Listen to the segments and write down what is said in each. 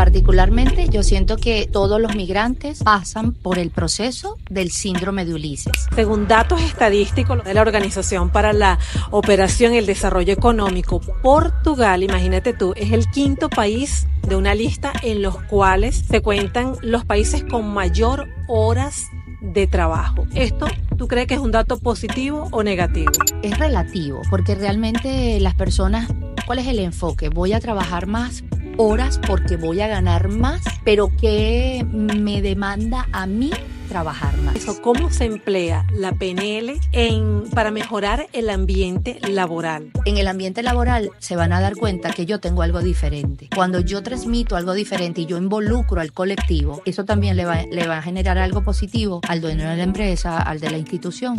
Particularmente yo siento que todos los migrantes pasan por el proceso del síndrome de Ulises. Según datos estadísticos de la Organización para la Operación y el Desarrollo Económico, Portugal, imagínate tú, es el quinto país de una lista en los cuales se cuentan los países con mayor horas de trabajo. ¿Esto tú crees que es un dato positivo o negativo? Es relativo, porque realmente las personas, ¿cuál es el enfoque? Voy a trabajar más horas porque voy a ganar más, pero que me demanda a mí trabajar más. ¿Cómo se emplea la PNL en, para mejorar el ambiente laboral? En el ambiente laboral se van a dar cuenta que yo tengo algo diferente. Cuando yo transmito algo diferente y yo involucro al colectivo, eso también le va, le va a generar algo positivo al dueño de la empresa, al de la institución.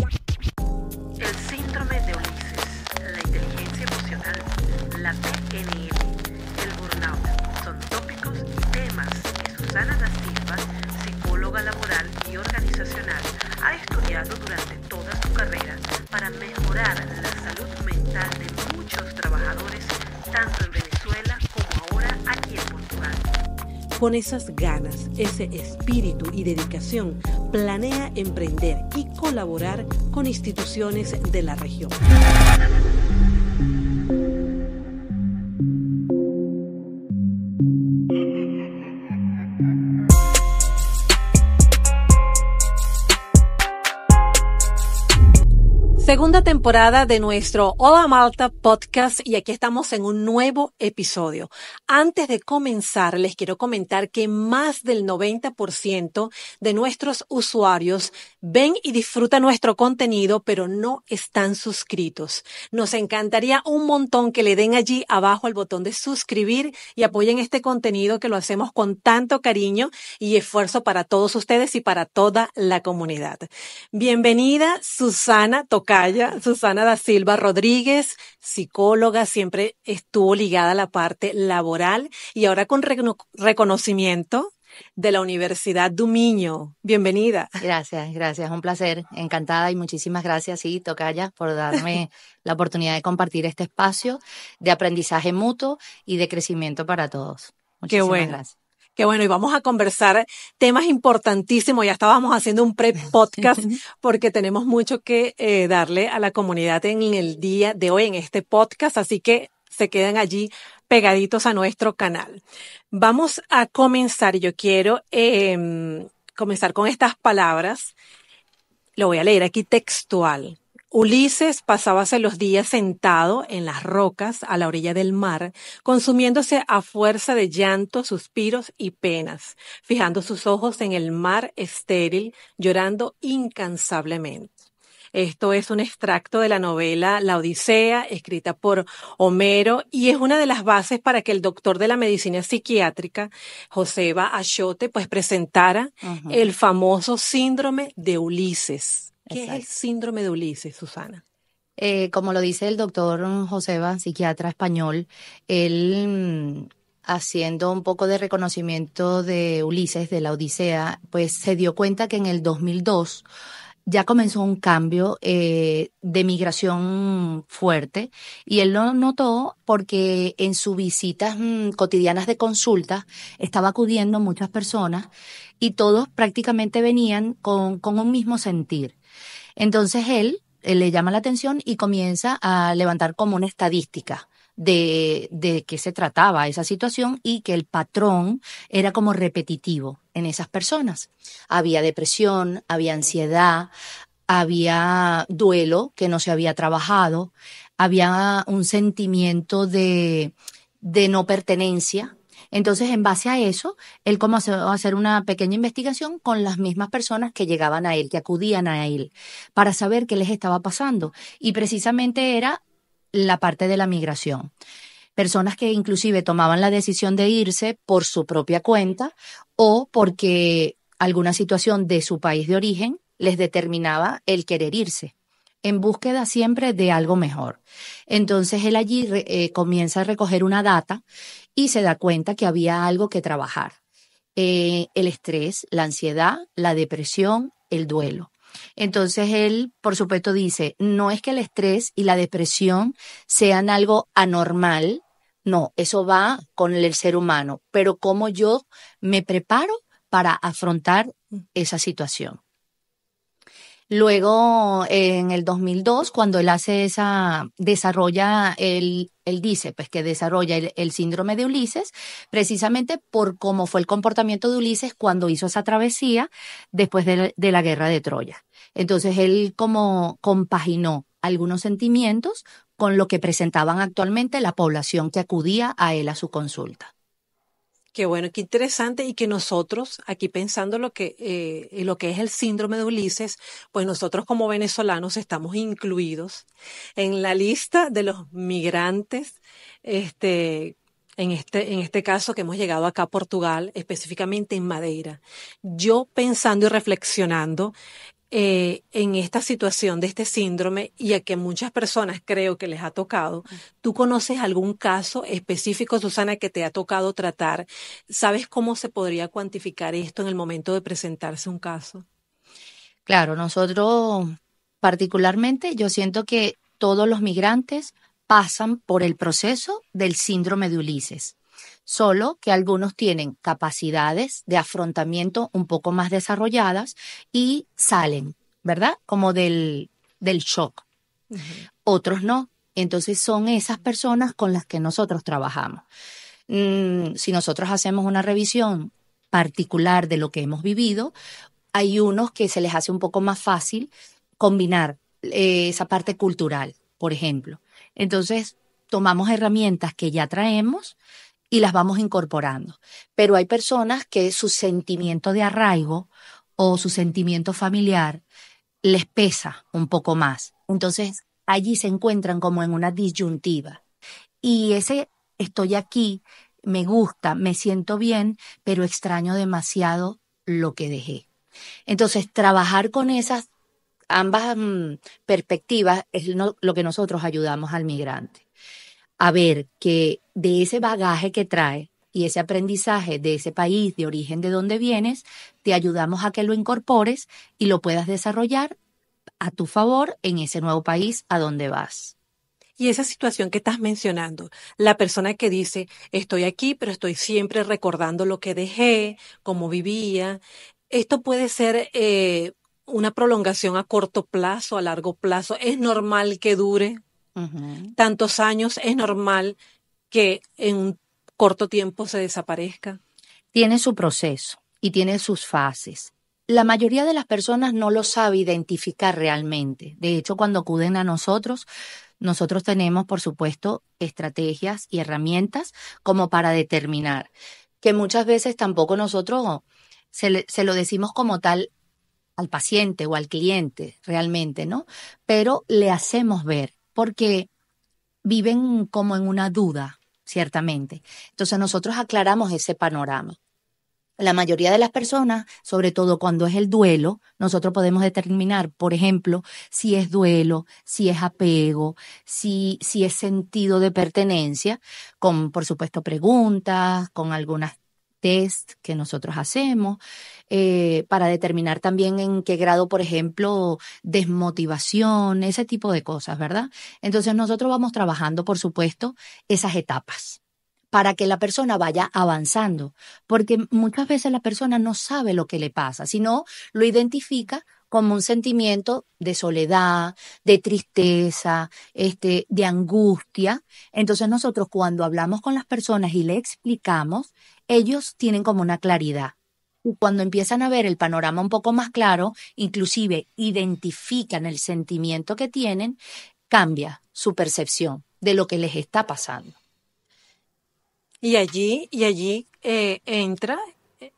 para mejorar la salud mental de muchos trabajadores, tanto en Venezuela como ahora aquí en Portugal. Con esas ganas, ese espíritu y dedicación, planea emprender y colaborar con instituciones de la región. segunda temporada de nuestro Hola Malta podcast y aquí estamos en un nuevo episodio. Antes de comenzar, les quiero comentar que más del 90% de nuestros usuarios ven y disfrutan nuestro contenido, pero no están suscritos. Nos encantaría un montón que le den allí abajo al botón de suscribir y apoyen este contenido que lo hacemos con tanto cariño y esfuerzo para todos ustedes y para toda la comunidad. Bienvenida Susana Tocar Susana da Silva Rodríguez, psicóloga, siempre estuvo ligada a la parte laboral y ahora con reconocimiento de la Universidad Dumiño. Bienvenida. Gracias, gracias, un placer, encantada y muchísimas gracias, sí, Tocaya, por darme la oportunidad de compartir este espacio de aprendizaje mutuo y de crecimiento para todos. Muchísimas Qué Gracias que bueno, y vamos a conversar temas importantísimos. Ya estábamos haciendo un pre-podcast porque tenemos mucho que eh, darle a la comunidad en el día de hoy, en este podcast, así que se quedan allí pegaditos a nuestro canal. Vamos a comenzar, yo quiero em, comenzar con estas palabras. Lo voy a leer aquí textual. Ulises pasábase los días sentado en las rocas a la orilla del mar, consumiéndose a fuerza de llanto, suspiros y penas, fijando sus ojos en el mar estéril, llorando incansablemente. Esto es un extracto de la novela La Odisea, escrita por Homero, y es una de las bases para que el doctor de la medicina psiquiátrica, Joseba Achote, pues presentara el famoso síndrome de Ulises. ¿Qué es el síndrome de Ulises, Susana? Eh, como lo dice el doctor Joseba, psiquiatra español, él mm, haciendo un poco de reconocimiento de Ulises, de la Odisea, pues se dio cuenta que en el 2002 ya comenzó un cambio eh, de migración fuerte y él lo notó porque en sus visitas mm, cotidianas de consulta estaba acudiendo muchas personas y todos prácticamente venían con un mismo sentir entonces él, eh, le llama la atención y comienza a levantar como una estadística. De, de, qué se trataba esa situación y que el patrón era como repetitivo en esas personas. Había depresión, había ansiedad, había duelo que no se había trabajado, había un sentimiento de, de no pertenencia entonces, en base a eso, él comenzó a hacer una pequeña investigación con las mismas personas que llegaban a él, que acudían a él, para saber qué les estaba pasando. Y precisamente era la parte de la migración personas que inclusive tomaban la decisión de irse por su propia cuenta o porque alguna situación de su país de origen les determinaba el querer irse, en búsqueda siempre de algo mejor. Entonces él allí eh, comienza a recoger una data y se da cuenta que había algo que trabajar. Eh, el estrés, la ansiedad, la depresión, el duelo. Entonces él, por supuesto, dice, no es que el estrés y la depresión sean algo anormal, no, eso va con el ser humano, pero cómo yo me preparo para afrontar esa situación. Luego, en el 2002, cuando él hace esa, desarrolla el él dice pues que desarrolla el, síndrome de Ulises precisamente por cómo fue el comportamiento de Ulises cuando hizo esa travesía después de, de la guerra de Troya. Entonces él como compaginó algunos sentimientos con lo que presentaban actualmente la población que acudía a él a su consulta. Qué bueno, qué interesante y que nosotros, aquí pensando lo que, eh, lo que es el síndrome de Ulises, pues nosotros como venezolanos estamos incluidos en la lista de los migrantes, este, en este, en este caso que hemos llegado acá a Portugal, específicamente en Madeira. Yo pensando y reflexionando, eh, en esta situación de este síndrome y a que muchas personas creo que les ha tocado. ¿Tú conoces algún caso específico, Susana, que te ha tocado tratar? ¿Sabes cómo se podría cuantificar esto en el momento de presentarse un caso? Claro, nosotros particularmente yo siento que todos los migrantes pasan por el proceso del síndrome de Ulises solo que algunos tienen capacidades de afrontamiento un poco más desarrolladas y salen, ¿verdad? Como del, del shock. Otros no. Entonces son esas personas con las que nosotros trabajamos. Mm, si nosotros hacemos una revisión particular de lo que hemos vivido, hay unos que se les hace un poco más fácil combinar eh, esa parte cultural, por ejemplo. Entonces, tomamos herramientas que ya traemos y las vamos incorporando. Pero hay personas que su sentimiento de arraigo o su sentimiento familiar les pesa un poco más. Entonces allí se encuentran como en una disyuntiva. Y ese estoy aquí, me gusta, me siento bien, pero extraño demasiado lo que dejé. Entonces, trabajar con esas ambas mm, perspectivas es lo que nosotros ayudamos al migrante a ver que de ese bagaje que trae y ese aprendizaje de ese país de origen de donde vienes, te ayudamos a que lo incorpores y lo puedas desarrollar a tu favor en ese nuevo país a donde vas. Y esa situación que estás mencionando, la persona que dice, estoy aquí, pero estoy siempre recordando lo que dejé, cómo vivía, esto puede ser eh, una prolongación a corto plazo, a largo plazo, es normal que dure. Tantos años es normal que en un corto tiempo se desaparezca. Tiene su proceso y tiene sus fases. La mayoría de las personas no lo sabe identificar realmente. De hecho, cuando acuden a nosotros, nosotros tenemos, por supuesto, estrategias y herramientas como para determinar, que muchas veces tampoco nosotros se, se lo decimos como tal al paciente o al cliente realmente, ¿no? Pero le hacemos ver porque viven como en una duda, ciertamente. Entonces nosotros aclaramos ese panorama. La mayoría de las personas, sobre todo cuando es el duelo, nosotros podemos determinar, por ejemplo, si es duelo, si es apego, si, si es sentido de pertenencia, con, por supuesto, preguntas, con algunas test que nosotros hacemos eh, para determinar también en qué grado, por ejemplo, desmotivación, ese tipo de cosas, ¿verdad? Entonces nosotros vamos trabajando, por supuesto, esas etapas para que la persona vaya avanzando, porque muchas veces la persona no sabe lo que le pasa, sino lo identifica como un sentimiento de soledad, de tristeza, este, de angustia. Entonces nosotros cuando hablamos con las personas y le explicamos, ellos tienen como una claridad. Y cuando empiezan a ver el panorama un poco más claro, inclusive identifican el sentimiento que tienen, cambia su percepción de lo que les está pasando. Y allí, y allí eh, entra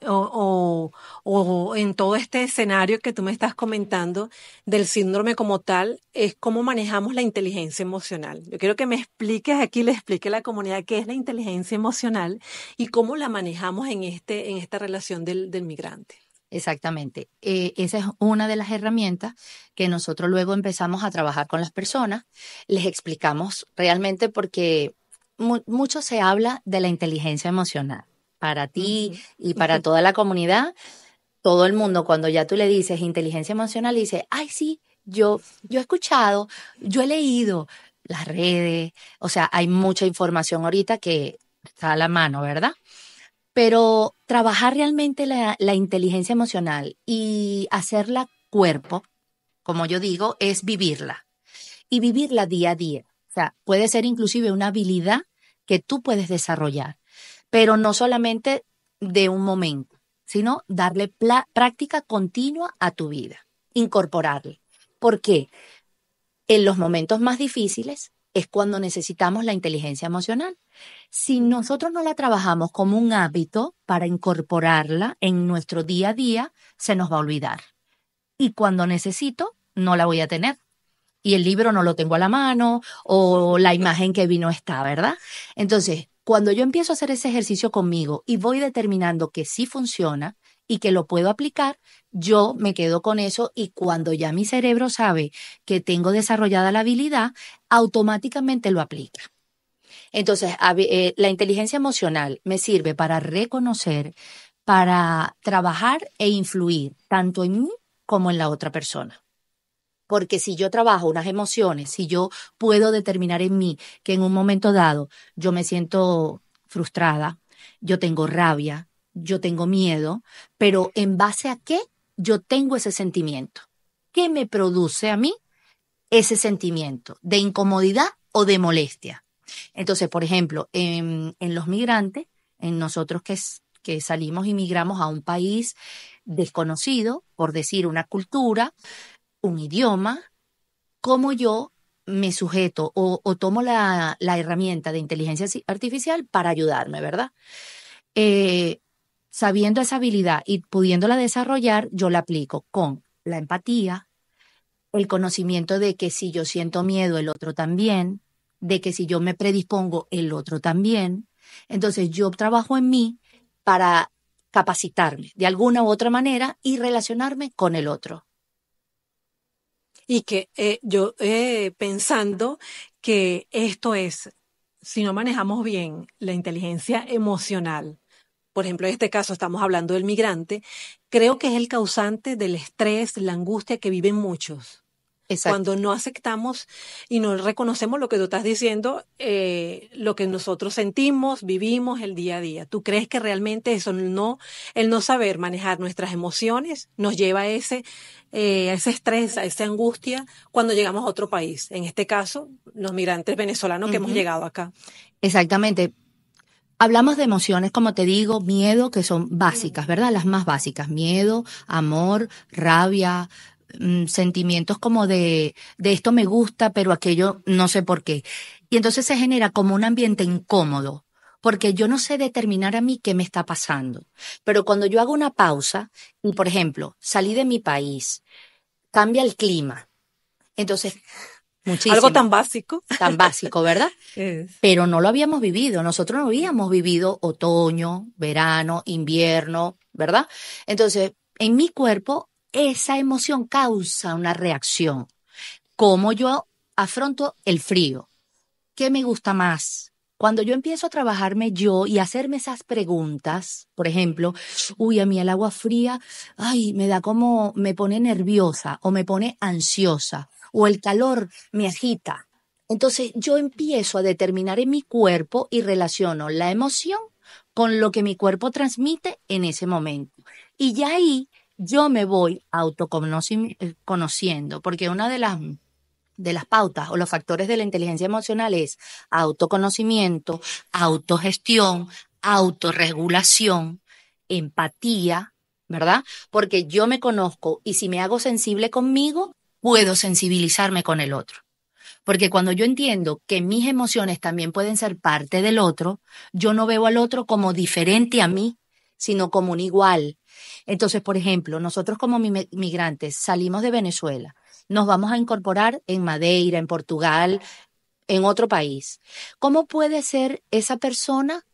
o, en todo este escenario que tú me estás comentando del síndrome como tal, es cómo manejamos la inteligencia emocional. Yo quiero que me expliques aquí, le explique a la comunidad qué es la inteligencia emocional y cómo la manejamos en, este, en esta relación del, migrante. Exactamente. Eh, esa es una de las herramientas que nosotros luego empezamos a trabajar con las personas. Les explicamos realmente porque mucho se habla de la inteligencia emocional para ti y para toda la comunidad, todo el mundo cuando ya tú le dices inteligencia emocional dice, ay sí, yo, yo he escuchado, yo he leído las redes, o sea, hay mucha información ahorita que está a la mano, ¿verdad? Pero trabajar realmente la, la inteligencia emocional y hacerla cuerpo, como yo digo, es vivirla y vivirla día a día. O sea, puede ser inclusive una habilidad que tú puedes desarrollar pero no solamente de un momento, sino darle práctica continua a tu vida, incorporarle. Porque en los momentos más difíciles es cuando necesitamos la inteligencia emocional. Si nosotros no la trabajamos como un hábito para incorporarla en nuestro día a día, se nos va a olvidar. Y cuando necesito, no la voy a tener. Y el libro no lo tengo a la mano o la imagen que vino está, ¿verdad? Entonces, cuando yo empiezo a hacer ese ejercicio conmigo y voy determinando que sí funciona y que lo puedo aplicar, yo me quedo con eso y cuando ya mi cerebro sabe que tengo desarrollada la habilidad, automáticamente lo aplica. Entonces, eh, la inteligencia emocional me sirve para reconocer, para trabajar e influir tanto en mí como en la otra persona porque si yo trabajo unas emociones, si yo puedo determinar en mí que en un momento dado yo me siento frustrada, yo tengo rabia, yo tengo miedo, pero en base a qué yo tengo ese sentimiento. ¿Qué me produce a mí ese sentimiento de incomodidad o de molestia? Entonces, por ejemplo, en, los migrantes, en nosotros que salimos y migramos a un país desconocido, por decir una cultura, un idioma, cómo yo me sujeto o, tomo la, herramienta de inteligencia artificial para ayudarme, ¿verdad? Eh, sabiendo esa habilidad y pudiéndola desarrollar, yo la aplico con la empatía, el conocimiento de que si yo siento miedo, el otro también, de que si yo me predispongo, el otro también. Entonces yo trabajo en mí para capacitarme de alguna u otra manera y relacionarme con el otro y que eh, yo eh, pensando que esto es, si no manejamos bien la inteligencia emocional, por ejemplo, en este caso estamos hablando del migrante, creo que es el causante del estrés, la angustia que viven muchos. Cuando no aceptamos y no reconocemos lo que tú estás diciendo, eh, lo que nosotros sentimos, vivimos el día a día. ¿Tú crees que realmente eso no, el no saber manejar nuestras emociones nos lleva a ese, eh, a ese estrés, a esa angustia cuando llegamos a otro país? En este caso, los migrantes venezolanos que hemos llegado acá. Exactamente. Hablamos de emociones, como te digo, miedo, que son básicas, ¿verdad? Las más básicas. Miedo, amor, rabia, Mm, sentimientos como de, de esto me gusta, pero aquello no sé por qué. Y entonces se genera como un ambiente incómodo, porque yo no sé determinar a mí qué me está pasando. Pero cuando yo hago una pausa, y por ejemplo, salí de mi país, cambia el clima. Entonces, Muchísimo. Algo tan básico. Tan básico, ¿verdad? Pero no lo habíamos vivido. Nosotros no habíamos vivido otoño, verano, invierno, ¿verdad? Entonces, en mi cuerpo esa emoción causa una reacción. ¿Cómo yo afronto el frío? ¿Qué me gusta más? Cuando yo empiezo a trabajarme yo y hacerme esas preguntas, por ejemplo, uy, a mí el agua fría, ay, me da como, me pone nerviosa o me pone ansiosa o el calor me agita. Entonces yo empiezo a determinar en mi cuerpo y relaciono la emoción con lo que mi cuerpo transmite en ese momento. Y ya ahí yo me voy autoconociendo, eh, porque una de las de las pautas o los factores de la inteligencia emocional es autoconocimiento, autogestión, autorregulación, empatía, ¿verdad? Porque yo me conozco y si me hago sensible conmigo, puedo sensibilizarme con el otro. Porque cuando yo entiendo que mis emociones también pueden ser parte del otro, yo no veo al otro como diferente a mí, sino como un igual, entonces, por ejemplo, nosotros como migrantes salimos de Venezuela, nos vamos a incorporar en Madeira, en Portugal, en otro país. ¿Cómo puede ser esa persona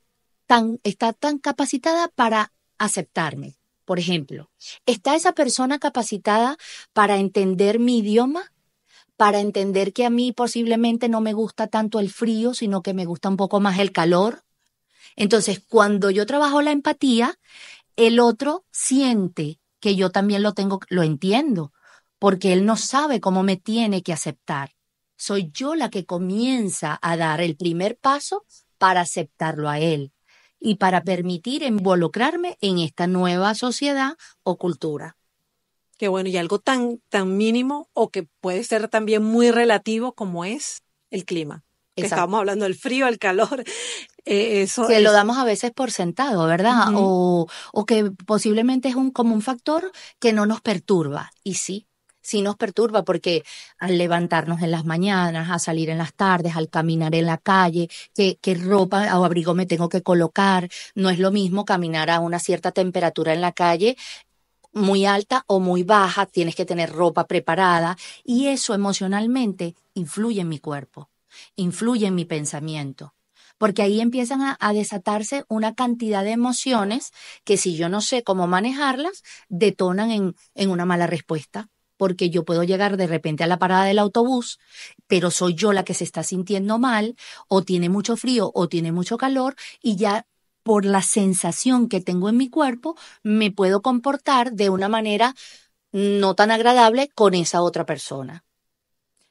tan, está tan capacitada para aceptarme? Por ejemplo, ¿está esa persona capacitada para entender mi idioma? para entender que a mí posiblemente no me gusta tanto el frío, sino que me gusta un poco más el calor. Entonces, cuando yo trabajo la empatía, el otro siente que yo también lo tengo, lo entiendo, porque él no sabe cómo me tiene que aceptar. Soy yo la que comienza a dar el primer paso para aceptarlo a él y para permitir involucrarme en esta nueva sociedad o cultura. Qué bueno, y algo tan, tan mínimo o que puede ser también muy relativo como es el clima. estábamos hablando del frío, el calor, eh, que lo damos a veces por sentado, ¿verdad? o, que posiblemente es un, como un factor que no nos perturba. Y sí, sí nos perturba porque al levantarnos en las mañanas, a salir en las tardes, al caminar en la calle, qué, qué ropa o abrigo me tengo que colocar, no es lo mismo caminar a una cierta temperatura en la calle muy alta o muy baja, tienes que tener ropa preparada y eso emocionalmente influye en mi cuerpo, influye en mi pensamiento porque ahí empiezan a, desatarse una cantidad de emociones que si yo no sé cómo manejarlas, detonan en una mala respuesta porque yo puedo llegar de repente a la parada del autobús, pero soy yo la que se está sintiendo mal, o tiene mucho frío, o tiene mucho calor, y ya por la sensación que tengo en mi cuerpo, me puedo comportar de una manera no tan agradable con esa otra persona.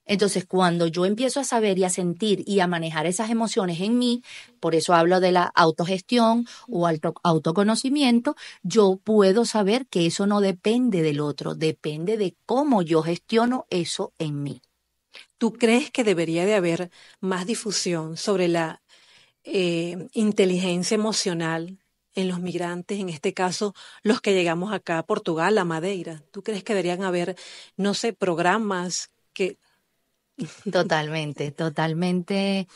Entonces, cuando yo empiezo a saber y a sentir y a manejar esas emociones en mí, por eso hablo de la autogestión o autoconocimiento, yo puedo saber que eso no depende del otro, depende de cómo yo gestiono eso en mí. ¿Tú crees que debería de haber más difusión sobre la eh, inteligencia emocional en los migrantes, en este caso los que llegamos acá a Portugal, a Madeira? ¿Tú crees que deberían haber, no sé, programas que Totalmente, totalmente.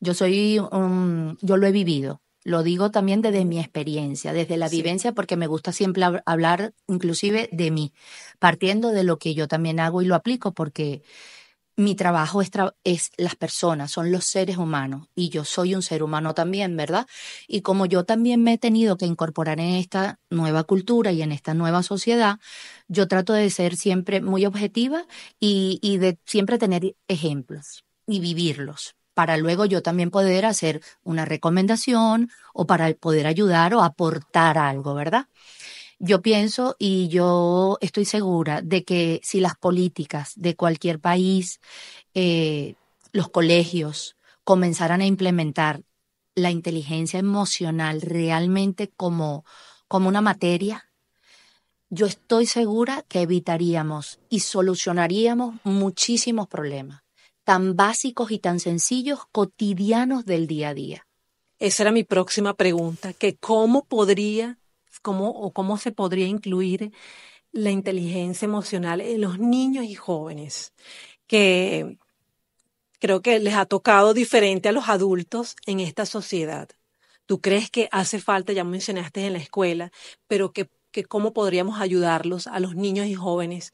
Yo soy, yo lo he vivido. Lo digo también desde mi experiencia, desde la vivencia, porque me gusta siempre hablar inclusive de mí, partiendo de lo que yo también hago y lo aplico, porque mi trabajo es, las personas, son los seres humanos y yo soy un ser humano también, ¿verdad? Y como yo también me he tenido que incorporar en esta nueva cultura y en esta nueva sociedad, yo trato de ser siempre muy objetiva y de siempre tener ejemplos y vivirlos para luego yo también poder hacer una recomendación o para poder ayudar o aportar algo, ¿verdad? Yo pienso y yo estoy segura de que si las políticas de cualquier país, eh, los colegios, comenzaran a implementar la inteligencia emocional realmente como, como una materia, yo estoy segura que evitaríamos y solucionaríamos muchísimos problemas, tan básicos y tan sencillos, cotidianos del día a día. Esa era mi próxima pregunta, que cómo podría cómo o cómo se podría incluir la inteligencia emocional en los niños y jóvenes, que creo que les ha tocado diferente a los adultos en esta sociedad. Tú crees que hace falta, ya mencionaste en la escuela, pero que, cómo podríamos ayudarlos a los niños y jóvenes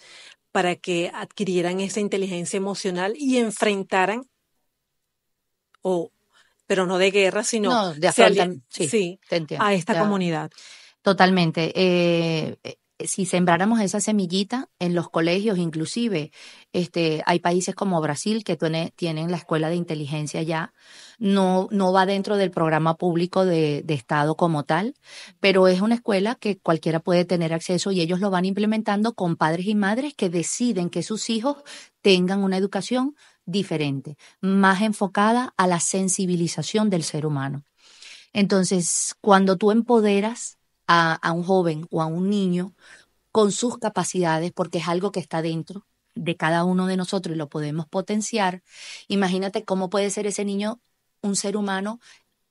para que adquirieran esa inteligencia emocional y enfrentaran o pero no de guerra, sino de afrontan, a esta comunidad. Totalmente. Eh, eh, eh, si sembráramos esa semillita en los colegios, inclusive, este, hay países como Brasil que tienen la escuela de inteligencia ya, no, no va dentro del programa público de, Estado como tal, pero es una escuela que cualquiera puede tener acceso y ellos lo van implementando con padres y madres que deciden que sus hijos tengan una educación diferente, más enfocada a la sensibilización del ser humano. Entonces, cuando tú empoderas a, un joven o a un niño con sus capacidades, porque es algo que está dentro de cada uno de nosotros y lo podemos potenciar, imagínate cómo puede ser ese niño un ser humano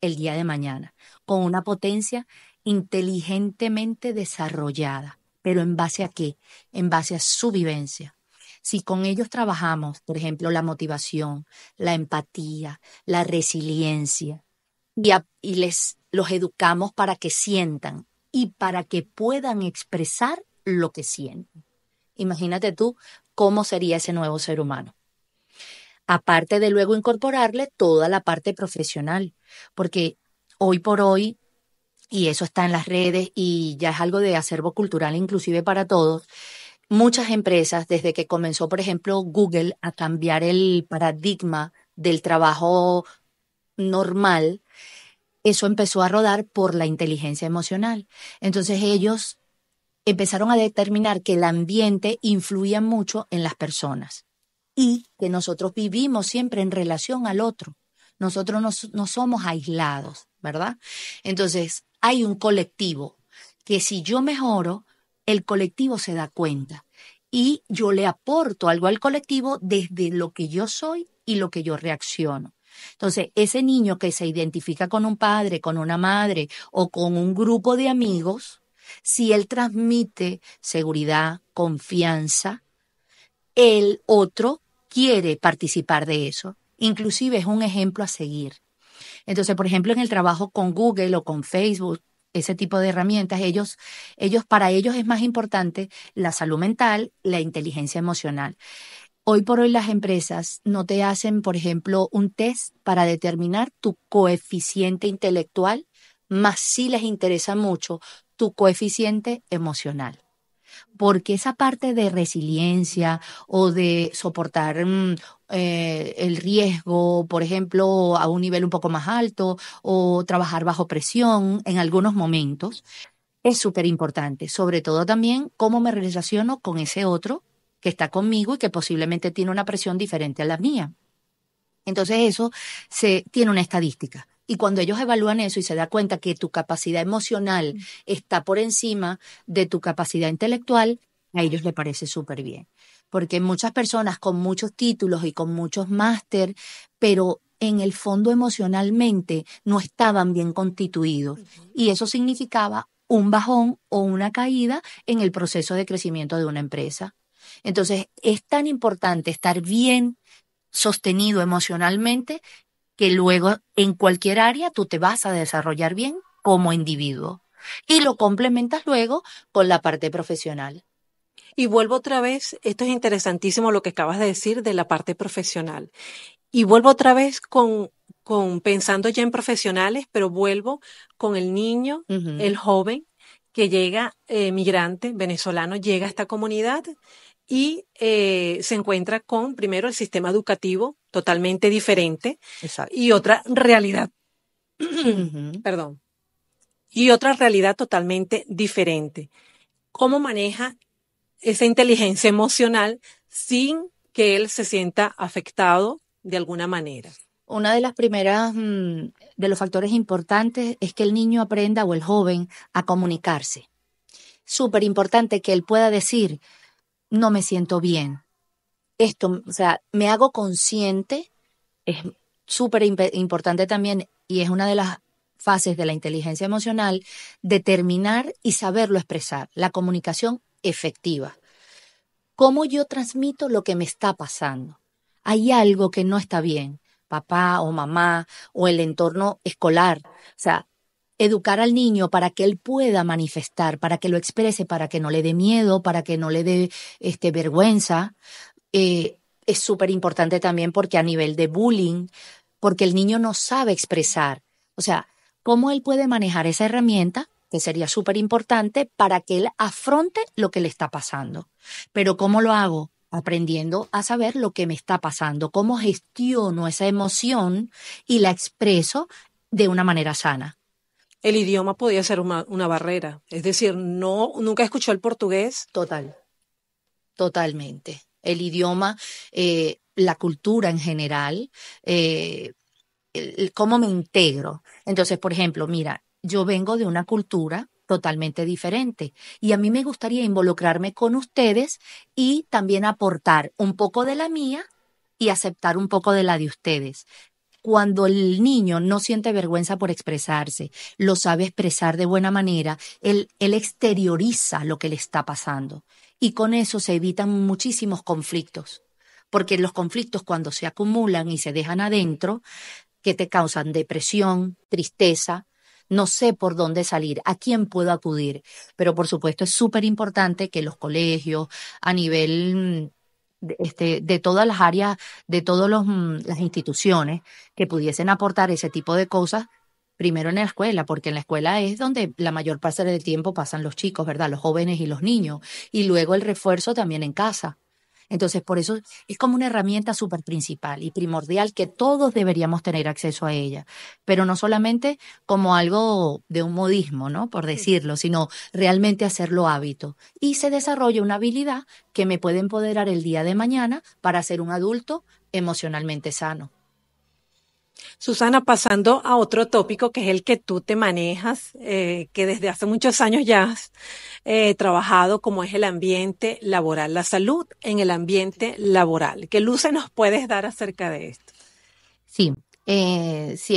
el día de mañana, con una potencia inteligentemente desarrollada. ¿Pero en base a qué? En base a su vivencia. Si con ellos trabajamos, por ejemplo, la motivación, la empatía, la resiliencia, y, y les los educamos para que sientan y para que puedan expresar lo que sienten. Imagínate tú cómo sería ese nuevo ser humano. Aparte de luego incorporarle toda la parte profesional, porque hoy por hoy, y eso está en las redes y ya es algo de acervo cultural inclusive para todos, muchas empresas, desde que comenzó, por ejemplo, Google a cambiar el paradigma del trabajo normal, eso empezó a rodar por la inteligencia emocional. Entonces ellos empezaron a determinar que el ambiente influía mucho en las personas y que nosotros vivimos siempre en relación al otro. Nosotros no, no somos aislados, ¿verdad? Entonces hay un colectivo que si yo mejoro, el colectivo se da cuenta y yo le aporto algo al colectivo desde lo que yo soy y lo que yo reacciono. Entonces, ese niño que se identifica con un padre, con una madre o con un grupo de amigos, si él transmite seguridad, confianza, el otro quiere participar de eso. Inclusive es un ejemplo a seguir. Entonces, por ejemplo, en el trabajo con Google o con Facebook, ese tipo de herramientas, ellos, ellos, para ellos es más importante la salud mental, la inteligencia emocional. Hoy por hoy las empresas no te hacen, por ejemplo, un test para determinar tu coeficiente intelectual, más si les interesa mucho tu coeficiente emocional. Porque esa parte de resiliencia o de soportar mm, eh, el riesgo, por ejemplo, a un nivel un poco más alto o trabajar bajo presión en algunos momentos, es súper importante. Sobre todo también cómo me relaciono con ese otro que está conmigo y que posiblemente tiene una presión diferente a la mía. Entonces eso se tiene una estadística. Y cuando ellos evalúan eso y se dan cuenta que tu capacidad emocional mm. está por encima de tu capacidad intelectual, a ellos les parece súper bien. Porque muchas personas con muchos títulos y con muchos máster, pero en el fondo emocionalmente no estaban bien constituidos. Y eso significaba un bajón o una caída en el proceso de crecimiento de una empresa. Entonces, es tan importante estar bien sostenido emocionalmente que luego en cualquier área tú te vas a desarrollar bien como individuo y lo complementas luego con la parte profesional. Y vuelvo otra vez, esto es interesantísimo lo que acabas de decir de la parte profesional. Y vuelvo otra vez con, con pensando ya en profesionales, pero vuelvo con el niño, el joven que llega, eh, migrante venezolano, llega a esta comunidad y eh, se encuentra con, primero, el sistema educativo totalmente diferente y otra realidad, perdón, y otra realidad totalmente diferente. ¿Cómo maneja esa inteligencia emocional sin que él se sienta afectado de alguna manera? una de las primeras mm, de los factores importantes es que el niño aprenda o el joven a comunicarse. Súper importante que él pueda decir, no me siento bien. Esto, o sea, me hago consciente, es súper importante también y es una de las fases de la inteligencia emocional, determinar y saberlo expresar, la comunicación efectiva. ¿Cómo yo transmito lo que me está pasando? Hay algo que no está bien, papá o mamá o el entorno escolar. O sea, educar al niño para que él pueda manifestar, para que lo exprese, para que no le dé miedo, para que no le dé este, vergüenza, eh, es súper importante también porque a nivel de bullying, porque el niño no sabe expresar, o sea, cómo él puede manejar esa herramienta, que sería súper importante, para que él afronte lo que le está pasando. Pero ¿cómo lo hago? aprendiendo a saber lo que me está pasando, cómo gestiono esa emoción y la expreso de una manera sana el idioma podía ser una, barrera. Es decir, no, nunca escuchó el portugués. Total, totalmente. El idioma, eh, la cultura en general, eh, cómo me integro. Entonces, por ejemplo, mira, yo vengo de una cultura totalmente diferente. Y a mí me gustaría involucrarme con ustedes y también aportar un poco de la mía y aceptar un poco de la de ustedes cuando el niño no siente vergüenza por expresarse, lo sabe expresar de buena manera, él, exterioriza lo que le está pasando. Y con eso se evitan muchísimos conflictos, porque los conflictos cuando se acumulan y se dejan adentro, que te causan depresión, tristeza, no sé por dónde salir, a quién puedo acudir. Pero por supuesto es súper importante que los colegios, a nivel mm, este, de, todas las áreas, de todas mm, las instituciones que pudiesen aportar ese tipo de cosas, primero en la escuela, porque en la escuela es donde la mayor parte del tiempo pasan los chicos, ¿verdad? Los jóvenes y los niños, y luego el refuerzo también en casa. Entonces, por eso es como una herramienta súper principal y primordial que todos deberíamos tener acceso a ella, pero no solamente como algo de un modismo, ¿no? Por decirlo, sino realmente hacerlo hábito. Y se desarrolla una habilidad que me puede empoderar el día de mañana para ser un adulto emocionalmente sano. Susana, pasando a otro tópico que es el que tú te manejas, eh, que desde hace muchos años ya has eh, trabajado, como es el ambiente laboral, la salud en el ambiente laboral. ¿Qué luces nos puedes dar acerca de esto? Sí, eh, sí,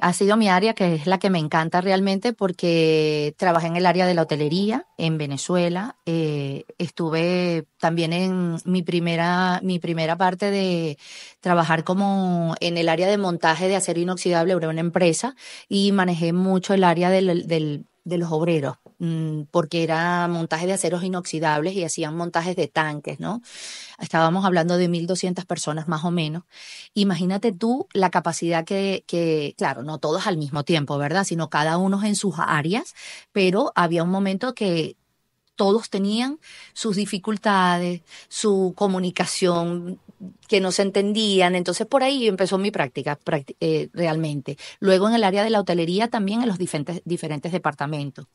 ha sido mi área, que es la que me encanta realmente, porque trabajé en el área de la hotelería en Venezuela. Eh, estuve también en mi primera, mi primera parte de trabajar como en el área de montaje de acero inoxidable en una empresa y manejé mucho el área del de los obreros, mm, porque era montaje de aceros inoxidables y hacían montajes de tanques, ¿no? Estábamos hablando de 1.200 personas más o menos. Imagínate tú la capacidad que, que, claro, no todos al mismo tiempo, ¿verdad? Sino cada uno en sus áreas, pero había un momento que todos tenían sus dificultades, su comunicación que no se entendían. Entonces por ahí empezó mi práctica eh, realmente. Luego en el área de la hotelería también en los diferentes departamentos.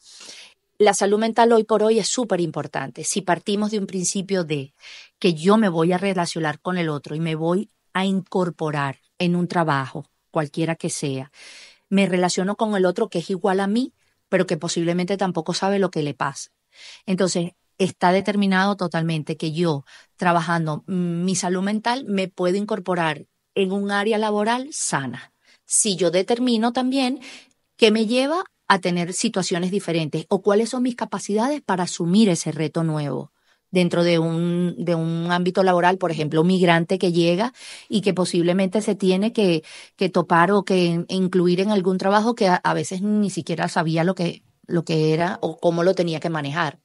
La salud mental hoy por hoy es súper importante. Si partimos de un principio de que yo me voy a relacionar con el otro y me voy a incorporar en un trabajo, cualquiera que sea, me relaciono con el otro que es igual a mí, pero que posiblemente tampoco sabe lo que le pasa. Entonces, está determinado totalmente que yo, trabajando mi salud mental, me puedo incorporar en un área laboral sana. Si yo determino también que me lleva a tener situaciones diferentes o cuáles son mis capacidades para asumir ese reto nuevo dentro de un, de un ámbito laboral, por ejemplo, un migrante que llega y que posiblemente se tiene que, topar o que incluir en algún trabajo que a, veces ni siquiera sabía lo que, lo que era o cómo lo tenía que manejar.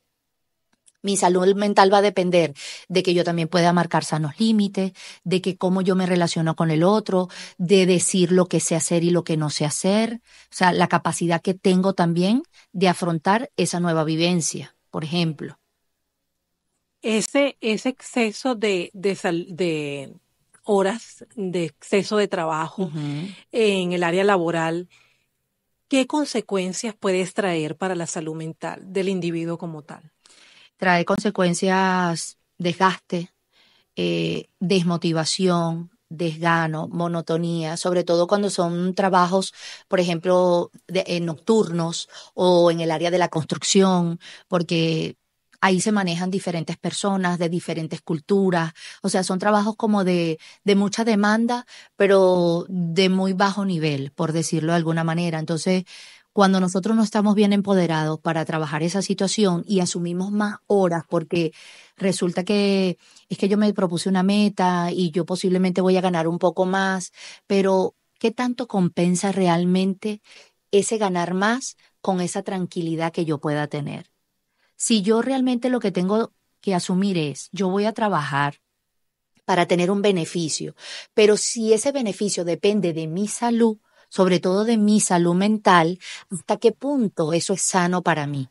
Mi salud mental va a depender de que yo también pueda marcar sanos límites, de que cómo yo me relaciono con el otro, de decir lo que sé hacer y lo que no sé hacer, o sea, la capacidad que tengo también de afrontar esa nueva vivencia, por ejemplo. Ese, exceso de, horas, de exceso de trabajo en el área laboral, ¿qué consecuencias puede traer para la salud mental del individuo como tal? trae consecuencias, desgaste, eh, desmotivación, desgano, monotonía, sobre todo cuando son trabajos, por ejemplo, de, eh, nocturnos o en el área de la construcción, porque ahí se manejan diferentes personas de diferentes culturas, o sea, son trabajos como de, de mucha demanda, pero de muy bajo nivel, por decirlo de alguna manera. Entonces, cuando nosotros no estamos bien empoderados para trabajar esa situación y asumimos más horas porque resulta que es que yo me propuse una meta y yo posiblemente voy a ganar un poco más, pero ¿qué tanto compensa realmente ese ganar más con esa tranquilidad que yo pueda tener? Si yo realmente lo que tengo que asumir es, yo voy a trabajar para tener un beneficio, pero si ese beneficio depende de mi salud, sobre todo de mi salud mental, hasta qué punto eso es sano para mí.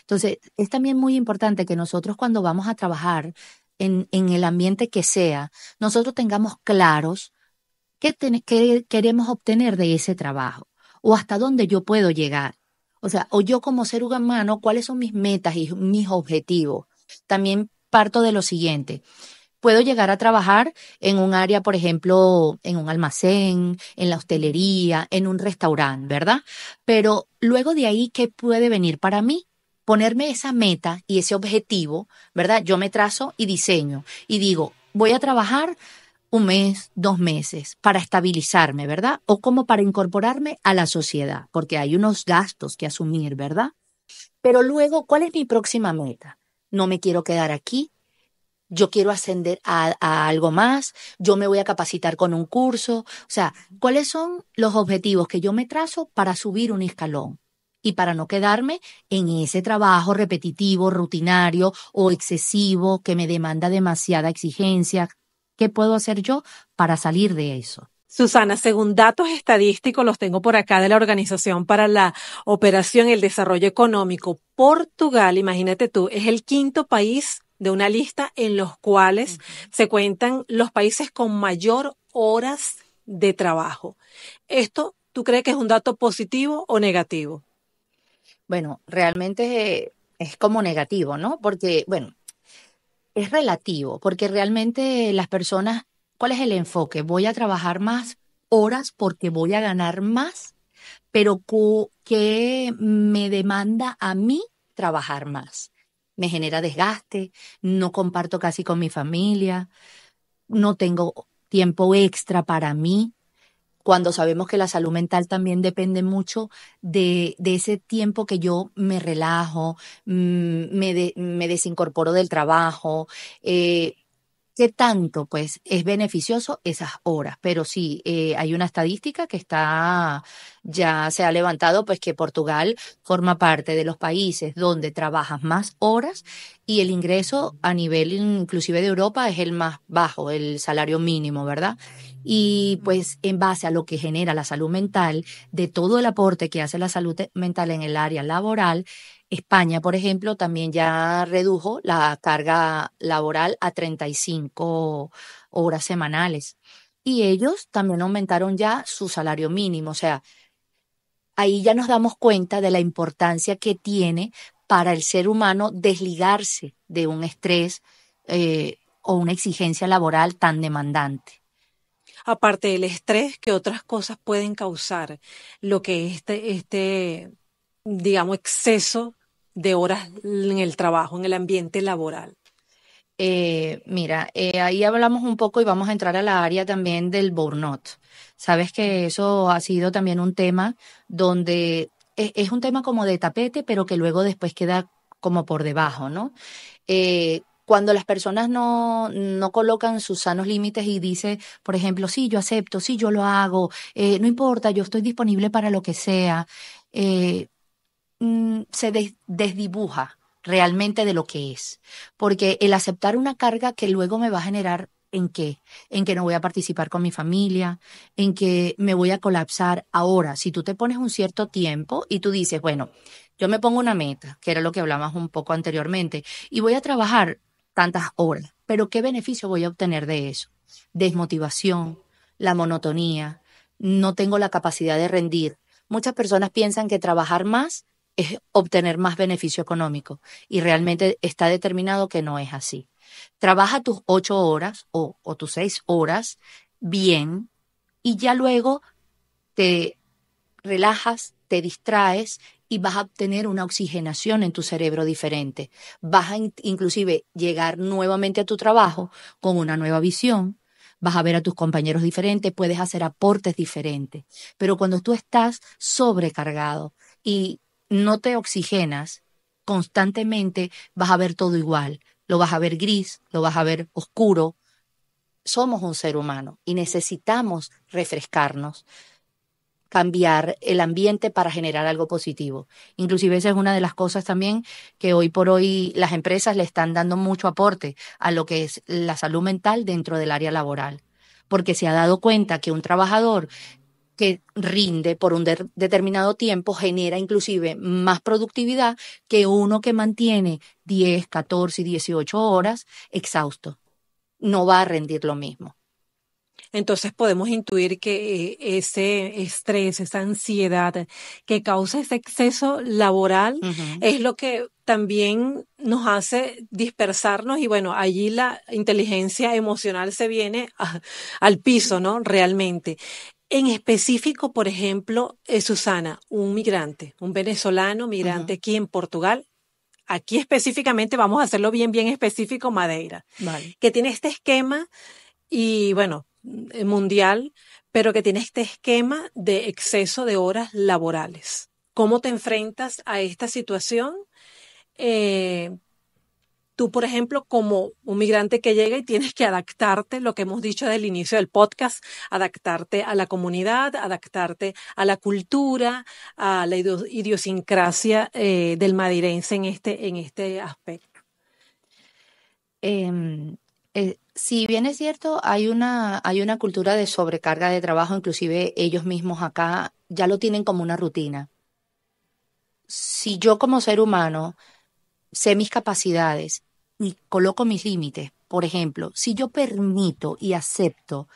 Entonces, es también muy importante que nosotros cuando vamos a trabajar en, el ambiente que sea, nosotros tengamos claros qué, qué queremos obtener de ese trabajo o hasta dónde yo puedo llegar. O sea, o yo como ser humano, cuáles son mis metas y mis objetivos. También parto de lo siguiente puedo llegar a trabajar en un área, por ejemplo, en un almacén, en la hostelería, en un restaurante, ¿verdad? Pero luego de ahí, ¿qué puede venir para mí? Ponerme esa meta y ese objetivo, ¿verdad? Yo me trazo y diseño y digo, voy a trabajar un mes, dos meses, para estabilizarme, ¿verdad? O como para incorporarme a la sociedad, porque hay unos gastos que asumir, ¿verdad? Pero luego, ¿cuál es mi próxima meta? No me quiero quedar aquí, yo quiero ascender a, algo más, yo me voy a capacitar con un curso. O sea, ¿cuáles son los objetivos que yo me trazo para subir un escalón? Y para no quedarme en ese trabajo repetitivo, rutinario o excesivo que me demanda demasiada exigencia. ¿Qué puedo hacer yo para salir de eso? Susana, según datos estadísticos, los tengo por acá de la Organización para la Operación y el Desarrollo Económico, Portugal, imagínate tú, es el quinto país de una lista en los cuales se cuentan los países con mayor horas de trabajo. ¿Esto tú crees que es un dato positivo o negativo? Bueno, realmente eh, es como negativo, ¿no? Porque, bueno, es relativo, porque realmente las personas, ¿cuál es el enfoque? Voy a trabajar más horas porque voy a ganar más, pero ¿qué me demanda a mí trabajar más? me genera desgaste, no comparto casi con mi familia, no tengo tiempo extra para mí, cuando sabemos que la salud mental también depende mucho de, ese tiempo que yo me relajo, mm, me, desincorporo del trabajo, eh, qué tanto pues es beneficioso esas horas. Pero sí, eh, hay una estadística que está ya se ha levantado pues que Portugal forma parte de los países donde trabajas más horas y el ingreso a nivel inclusive de Europa es el más bajo, el salario mínimo, ¿verdad? Y pues en base a lo que genera la salud mental, de todo el aporte que hace la salud mental en el área laboral, España, por ejemplo, también ya redujo la carga laboral a 35 horas semanales. Y ellos también aumentaron ya su salario mínimo. O sea, ahí ya nos damos cuenta de la importancia que tiene para el ser humano desligarse de un estrés eh, o una exigencia laboral tan demandante aparte del estrés que otras cosas pueden causar, lo que este, este digamos, exceso de horas en el trabajo, en el ambiente laboral? Eh, mira, eh, ahí hablamos un poco y vamos a entrar a la área también del burnout. Sabes que eso ha sido también un tema donde e, es, un tema como de tapete, pero que luego después queda como por debajo, ¿no? Eh, cuando las personas no, colocan sus sanos límites y dice, por ejemplo, sí, yo acepto, sí, yo lo hago, no importa, yo estoy disponible para lo que sea, Mm, se desdibuja realmente de lo que es. Porque el aceptar una carga que luego me va a generar en qué, en que no voy a participar con mi familia, en que me voy a colapsar. Ahora, si tú te pones un cierto tiempo y tú dices, bueno, yo me pongo una meta, que era lo que hablábamos un poco anteriormente, y voy a trabajar tantas horas, pero ¿qué beneficio voy a obtener de eso? Desmotivación, la monotonía, no tengo la capacidad de rendir. Muchas personas piensan que trabajar más es obtener más beneficio económico y realmente está determinado que no es así. Trabaja tus ocho horas o, tus seis horas bien y ya luego te relajas, te distraes y vas a obtener una oxigenación en tu cerebro diferente. Vas a inclusive llegar nuevamente a tu trabajo con una nueva visión, vas a ver a tus compañeros diferentes, puedes hacer aportes diferentes. Pero cuando tú estás sobrecargado y no te oxigenas constantemente, vas a ver todo igual. Lo vas a ver gris, lo vas a ver oscuro. Somos un ser humano y necesitamos refrescarnos cambiar el ambiente para generar algo positivo. Inclusive esa es una de las cosas también que hoy por hoy las empresas le están dando mucho aporte a lo que es la salud mental dentro del área laboral, porque se ha dado cuenta que un trabajador que rinde por un determinado tiempo genera inclusive más productividad que uno que mantiene 10, 14, 18 horas exhausto. No va a rendir lo mismo. Entonces podemos intuir que eh, ese estrés, esa ansiedad que causa ese exceso laboral es lo que también nos hace dispersarnos y bueno, allí la inteligencia emocional se viene al piso, ¿no? Realmente. En específico, por ejemplo, eh, Susana, un migrante, un venezolano migrante aquí en Portugal, aquí específicamente, vamos a hacerlo bien, bien específico, Madeira, que tiene este esquema y bueno, eh, mundial, pero que tiene este esquema de exceso de horas laborales. ¿Cómo te enfrentas a esta situación? Eh, tú, por ejemplo, como un migrante que llega y tienes que adaptarte, lo que hemos dicho desde el inicio del podcast, adaptarte a la comunidad, adaptarte a la cultura, a la idiosincrasia eh, del madirense en este, en este aspecto. Em, eh, si bien es cierto, hay una, hay una cultura de sobrecarga de trabajo, inclusive ellos mismos acá ya lo tienen como una rutina. Si yo como ser humano sé mis capacidades y coloco mis límites. Por ejemplo, si yo permito y acepto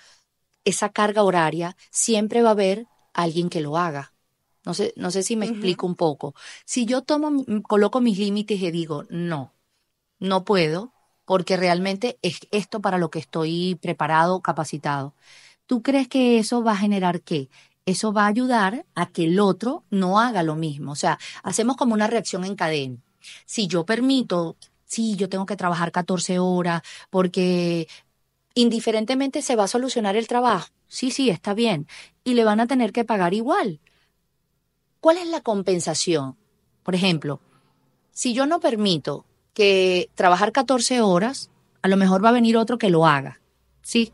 esa carga horaria, siempre va a haber alguien que lo haga. No sé, no sé si me explico un poco. Si yo tomo, coloco mis límites y digo, no, no puedo, porque realmente es esto para lo que estoy preparado, capacitado. ¿Tú crees que eso va a generar qué? Eso va a ayudar a que el otro no haga lo mismo. O sea, hacemos como una reacción en cadena. Si yo permito sí, yo tengo que trabajar 14 horas porque indiferentemente se va a solucionar el trabajo. Sí, sí, está bien. Y le van a tener que pagar igual. ¿Cuál es la compensación? Por ejemplo, si yo no permito que trabajar 14 horas, a lo mejor va a venir otro que lo haga. Sí.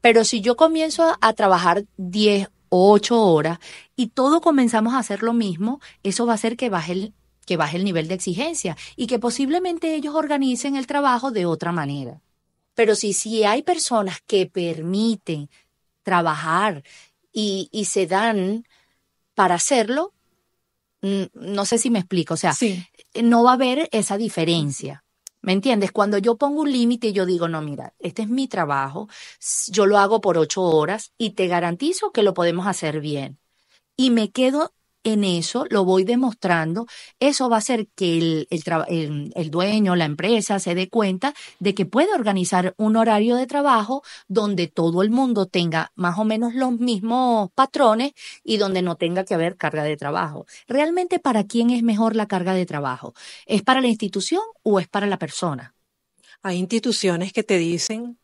Pero si yo comienzo a, trabajar 10 o 8 horas y todos comenzamos a hacer lo mismo, eso va a hacer que baje el, que baje el nivel de exigencia y que posiblemente ellos organicen el trabajo de otra manera. Pero si, hay personas que permiten trabajar y, se dan para hacerlo, mm, no sé si me explico, o sea, no va a haber esa diferencia. ¿Me entiendes? Cuando yo pongo un límite y yo digo, no, mira, este es mi trabajo, yo lo hago por ocho horas y te garantizo que lo podemos hacer bien. Y me quedo en eso, lo voy demostrando, eso va a hacer que el, dueño, la empresa, se dé cuenta de que puede organizar un horario de trabajo donde todo el mundo tenga más o menos los mismos patrones y donde no tenga que haber carga de trabajo. ¿Realmente para quién es mejor la carga de trabajo? ¿Es para la institución o es para la persona? Hay instituciones que te dicen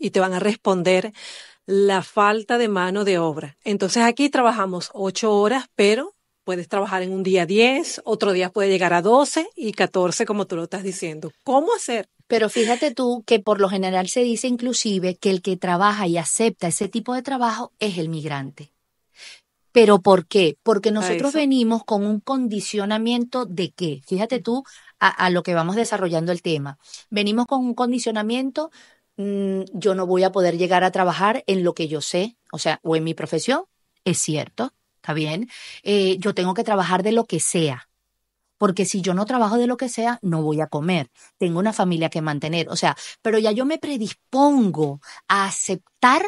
y te van a responder la falta de mano de obra. Entonces aquí trabajamos ocho horas, pero puedes trabajar en un día diez, otro día puede llegar a doce y catorce, como tú lo estás diciendo. ¿Cómo hacer? Pero fíjate tú que por lo general se dice inclusive que el que trabaja y acepta ese tipo de trabajo es el migrante. ¿Pero por qué? Porque nosotros venimos con un condicionamiento de qué. Fíjate tú a lo que vamos desarrollando el tema. Venimos con un condicionamiento Mm, yo no voy a poder llegar a trabajar en lo que yo sé, o sea, o en mi profesión, es cierto, está bien, eh, yo tengo que trabajar de lo que sea, porque si yo no trabajo de lo que sea, no voy a comer, tengo una familia que mantener, o sea, pero ya yo me predispongo a aceptar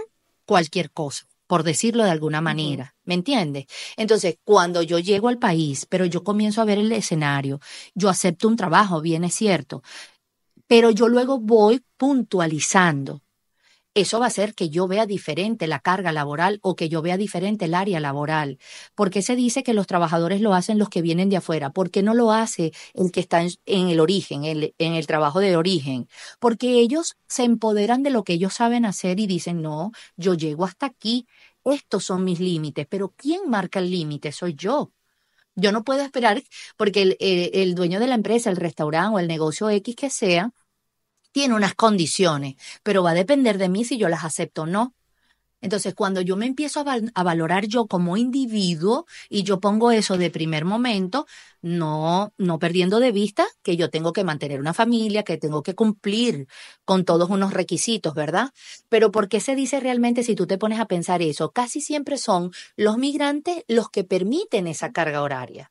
cualquier cosa por decirlo de alguna manera, ¿me entiendes? Entonces, cuando yo llego al país, pero yo comienzo a ver el escenario, yo acepto un trabajo, bien es cierto, pero yo luego voy puntualizando. Eso va a hacer que yo vea diferente la carga laboral o que yo vea diferente el área laboral. ¿Por qué se dice que los trabajadores lo hacen los que vienen de afuera? ¿Por qué no lo hace el que está en, el origen, en el trabajo de origen? Porque ellos se empoderan de lo que ellos saben hacer y dicen, no, yo llego hasta aquí, estos son mis límites, pero ¿quién marca el límite? Soy yo. Yo no puedo esperar porque el dueño de la empresa, el restaurante o el negocio X que sea, tiene unas condiciones, pero va a depender de mí si yo las acepto o no. Entonces, cuando yo me empiezo a, valorar yo como individuo y yo pongo eso de primer momento, no, no perdiendo de vista que yo tengo que mantener una familia, que tengo que cumplir con todos unos requisitos, ¿verdad? Pero ¿por qué se dice realmente si tú te pones a pensar eso? Casi siempre son los migrantes los que permiten esa carga horaria.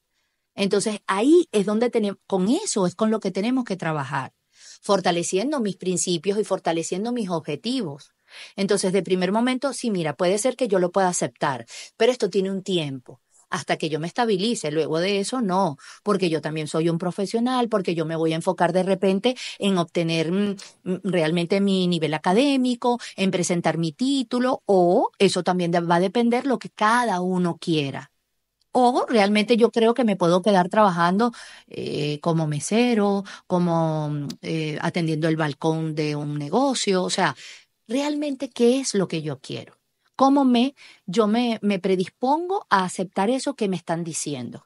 Entonces, ahí es donde tenemos, con eso es con lo que tenemos que trabajar fortaleciendo mis principios y fortaleciendo mis objetivos. Entonces, de primer momento, sí, mira, puede ser que yo lo pueda aceptar, pero esto tiene un tiempo hasta que yo me estabilice. Luego de eso, no, porque yo también soy un profesional, porque yo me voy a enfocar de repente en obtener mm, mm, realmente mi nivel académico, en presentar mi título, o eso también va a depender lo que cada uno quiera realmente yo creo que me puedo quedar trabajando eh, como mesero, como mm, eh, atendiendo el balcón de un negocio, o sea, realmente qué es lo que yo quiero, cómo me, yo me, me predispongo a aceptar eso que me están diciendo.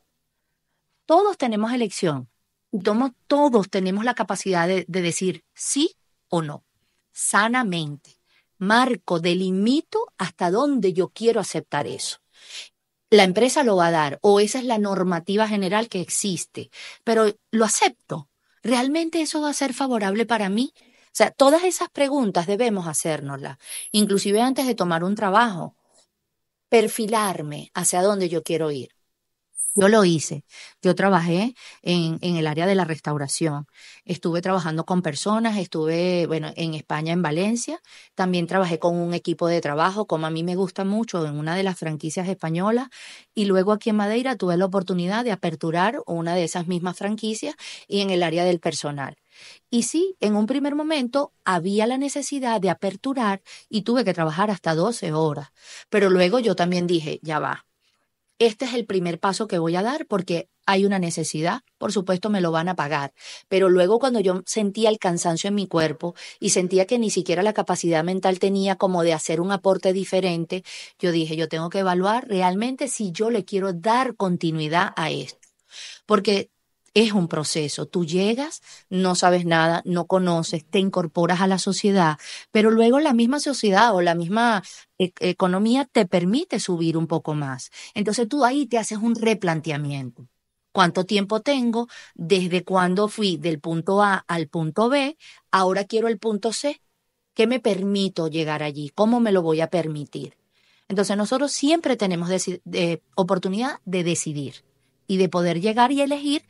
Todos tenemos elección, todos, todos tenemos la capacidad de, de decir sí o no, sanamente. Marco, delimito hasta dónde yo quiero aceptar eso la empresa lo va a dar o esa es la normativa general que existe, pero lo acepto. ¿Realmente eso va a ser favorable para mí? O sea, todas esas preguntas debemos hacérnoslas, inclusive antes de tomar un trabajo, perfilarme hacia dónde yo quiero ir. Yo lo hice. Yo trabajé en, el área de la restauración. Estuve trabajando con personas, estuve, bueno, en España, en Valencia. También trabajé con un equipo de trabajo, como a mí me gusta mucho, en una de las franquicias españolas. Y luego aquí en Madeira tuve la oportunidad de aperturar una de esas mismas franquicias y en el área del personal. Y sí, en un primer momento había la necesidad de aperturar y tuve que trabajar hasta 12 horas. Pero luego yo también dije, ya va, este es el primer paso que voy a dar porque hay una necesidad, por supuesto me lo van a pagar, pero luego cuando yo sentía el cansancio en mi cuerpo y sentía que ni siquiera la capacidad mental tenía como de hacer un aporte diferente, yo dije, yo tengo que evaluar realmente si yo le quiero dar continuidad a esto. Porque es un proceso. Tú llegas, no sabes nada, no conoces, te incorporas a la sociedad, pero luego la misma sociedad o la misma eh, economía te permite subir un poco más. Entonces tú ahí te haces un replanteamiento. ¿Cuánto tiempo tengo? ¿Desde cuándo fui del punto A al punto B? Ahora quiero el punto C. ¿Qué me permito llegar allí? ¿Cómo me lo voy a permitir? Entonces nosotros siempre tenemos de oportunidad de decidir y de poder llegar y elegir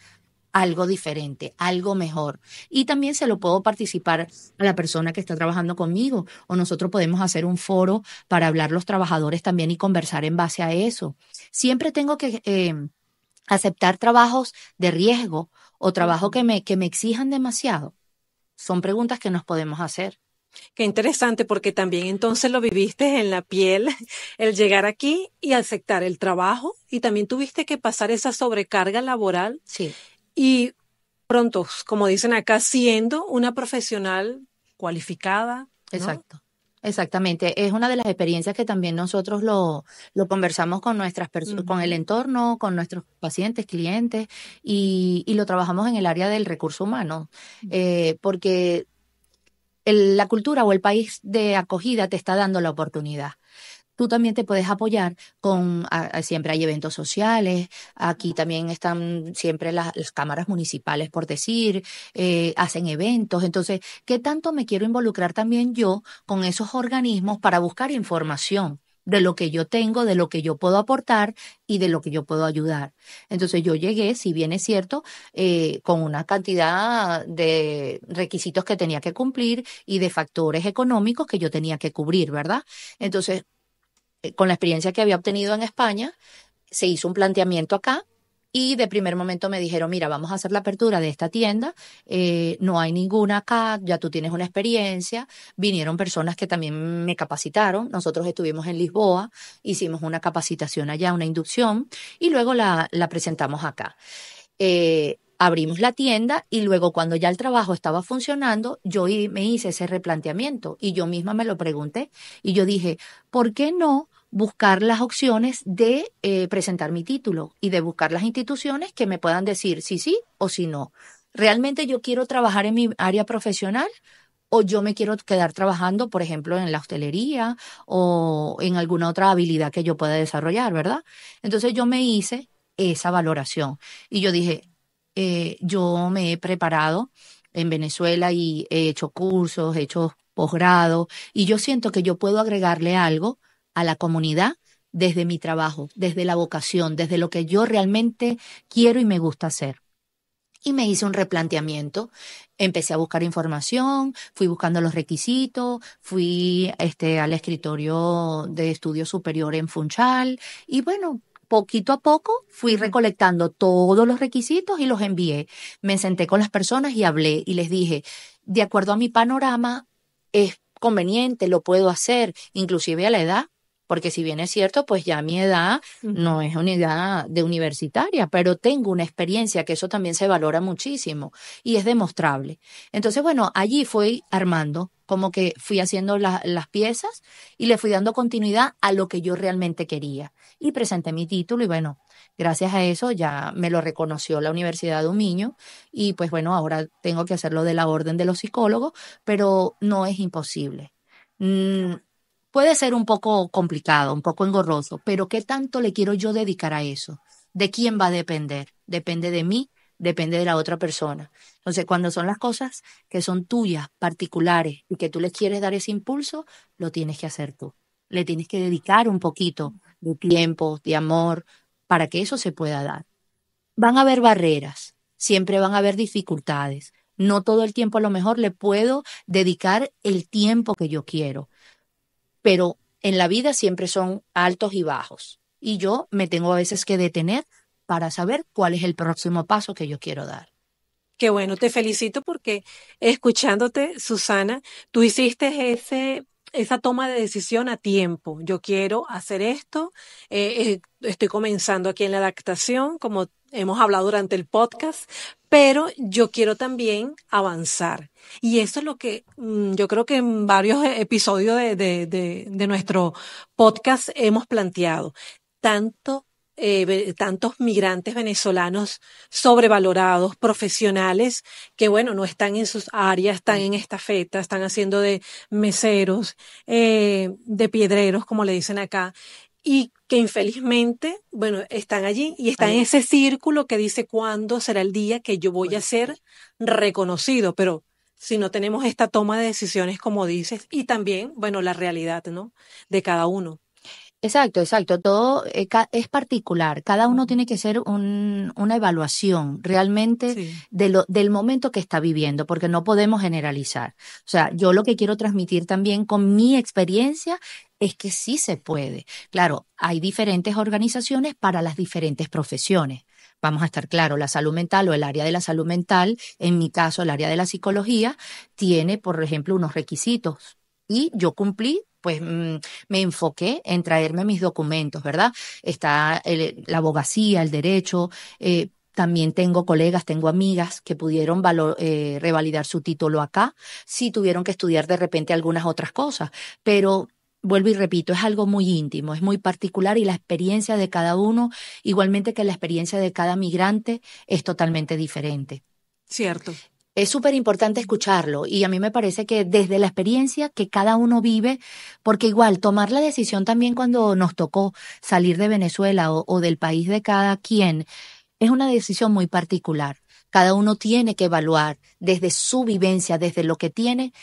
algo diferente, algo mejor. Y también se lo puedo participar a la persona que está trabajando conmigo o nosotros podemos hacer un foro para hablar los trabajadores también y conversar en base a eso. Siempre tengo que em, aceptar trabajos de riesgo o trabajo que me, que me exijan demasiado. Son preguntas que nos podemos hacer. Qué interesante porque también entonces lo viviste en la piel, el llegar aquí y aceptar el trabajo y también tuviste que pasar esa sobrecarga laboral. Sí y pronto, como dicen acá, siendo una profesional cualificada. Exacto. Exactamente, es una de las experiencias que también nosotros lo, conversamos con nuestras personas, con el entorno, con nuestros pacientes, clientes, y, lo trabajamos en el área del recurso humano, eh, porque la cultura o el país de acogida te está dando la oportunidad tú también te puedes apoyar con, siempre hay eventos sociales, aquí también están siempre las, cámaras municipales, por decir, eh, hacen eventos. Entonces, ¿qué tanto me quiero involucrar también yo con esos organismos para buscar información? de lo que yo tengo, de lo que yo puedo aportar y de lo que yo puedo ayudar. Entonces yo llegué, si bien es cierto, eh, con una cantidad de requisitos que tenía que cumplir y de factores económicos que yo tenía que cubrir, ¿verdad? Entonces, eh, con la experiencia que había obtenido en España, se hizo un planteamiento acá y de primer momento me dijeron, mira, vamos a hacer la apertura de esta tienda, eh, no hay ninguna acá, ya tú tienes una experiencia, vinieron personas que también me capacitaron, nosotros estuvimos en Lisboa, hicimos una capacitación allá, una inducción, y luego la, presentamos acá. Eh, abrimos la tienda y luego cuando ya el trabajo estaba funcionando, yo me hice ese replanteamiento y yo misma me lo pregunté y yo dije, ¿por qué no buscar las opciones de eh, presentar mi título y de buscar las instituciones que me puedan decir si sí o si no? ¿Realmente yo quiero trabajar en mi área profesional? o yo me quiero quedar trabajando, por ejemplo, en la hostelería o en alguna otra habilidad que yo pueda desarrollar, ¿verdad? Entonces yo me hice esa valoración y yo dije, eh, yo me he preparado en Venezuela y he hecho cursos, he hecho posgrado, y yo siento que yo puedo agregarle algo a la comunidad desde mi trabajo, desde la vocación, desde lo que yo realmente quiero y me gusta hacer. Y me hice un replanteamiento, empecé a buscar información, fui buscando los requisitos, fui este, al escritorio de estudio superior en Funchal y bueno, poquito a poco fui recolectando todos los requisitos y los envié. Me senté con las personas y hablé y les dije, de acuerdo a mi panorama, es conveniente, lo puedo hacer, inclusive a la edad, porque si bien es cierto, pues ya mi edad no es una edad de universitaria, pero tengo una experiencia que eso también se valora muchísimo y es demostrable. Entonces, bueno, allí fui armando como que fui haciendo las piezas y le fui dando continuidad a lo que yo realmente quería. Y presenté mi título y bueno, gracias a eso ya me lo reconoció la Universidad de Umiño y pues bueno, ahora tengo que hacerlo de la Orden de los Psicólogos, pero no es imposible. Mm, puede ser un poco complicado, un poco engorroso, pero ¿qué tanto le quiero yo dedicar a eso? ¿De quién va a depender? Depende de mí, depende de la otra persona. Entonces, cuando son las cosas que son tuyas, particulares, y que tú le quieres dar ese impulso, lo tienes que hacer tú. Le tienes que dedicar un poquito de tiempo, de amor, para que eso se pueda dar. Van a haber barreras, siempre van a haber dificultades. No todo el tiempo a lo mejor le puedo dedicar el tiempo que yo quiero, pero en la vida siempre son altos y bajos. Y yo me tengo a veces que detener para saber cuál es el próximo paso que yo quiero dar. Qué bueno, te felicito porque escuchándote, Susana, tú hiciste ese, esa toma de decisión a tiempo. Yo quiero hacer esto, eh, eh, estoy comenzando aquí en la adaptación, como hemos hablado durante el podcast, pero yo quiero también avanzar. Y eso es lo que mm, yo creo que en varios episodios de, de nuestro podcast hemos planteado. Tanto eh, tantos migrantes venezolanos sobrevalorados, profesionales, que bueno, no están en sus áreas, están en feta, están haciendo de meseros, eh, de piedreros, como le dicen acá, y que infelizmente, bueno, están allí y están en ese círculo que dice cuándo será el día que yo voy a ser reconocido, pero si no tenemos esta toma de decisiones, como dices, y también, bueno, la realidad, ¿no? De cada uno. Exacto, exacto. Todo eh, es particular. Cada uno tiene que ser una evaluación realmente de lo, del momento que está viviendo, porque no podemos generalizar. O sea, yo lo que quiero transmitir también con mi experiencia es que sí se puede. Claro, hay diferentes organizaciones para las diferentes profesiones. Vamos a estar claro, la salud mental o el área de la salud mental, en mi caso el área de la psicología, tiene, por ejemplo, unos requisitos y yo cumplí pues mm, me enfoqué en traerme mis documentos, ¿verdad? Está la abogacía, el derecho. Eh, también tengo colegas, tengo amigas que pudieron eh, revalidar su título acá, si tuvieron que estudiar de repente algunas otras cosas, pero vuelvo y repito, es algo muy íntimo, es muy particular y la experiencia de cada uno, igualmente que la experiencia de cada migrante, es totalmente diferente. Cierto. Es súper importante escucharlo y a mí me parece que desde la experiencia que cada uno vive, porque igual tomar la decisión también cuando nos tocó salir de Venezuela o, o del país de cada quien, es una decisión muy particular. Cada uno tiene que evaluar desde su vivencia, desde lo que tiene,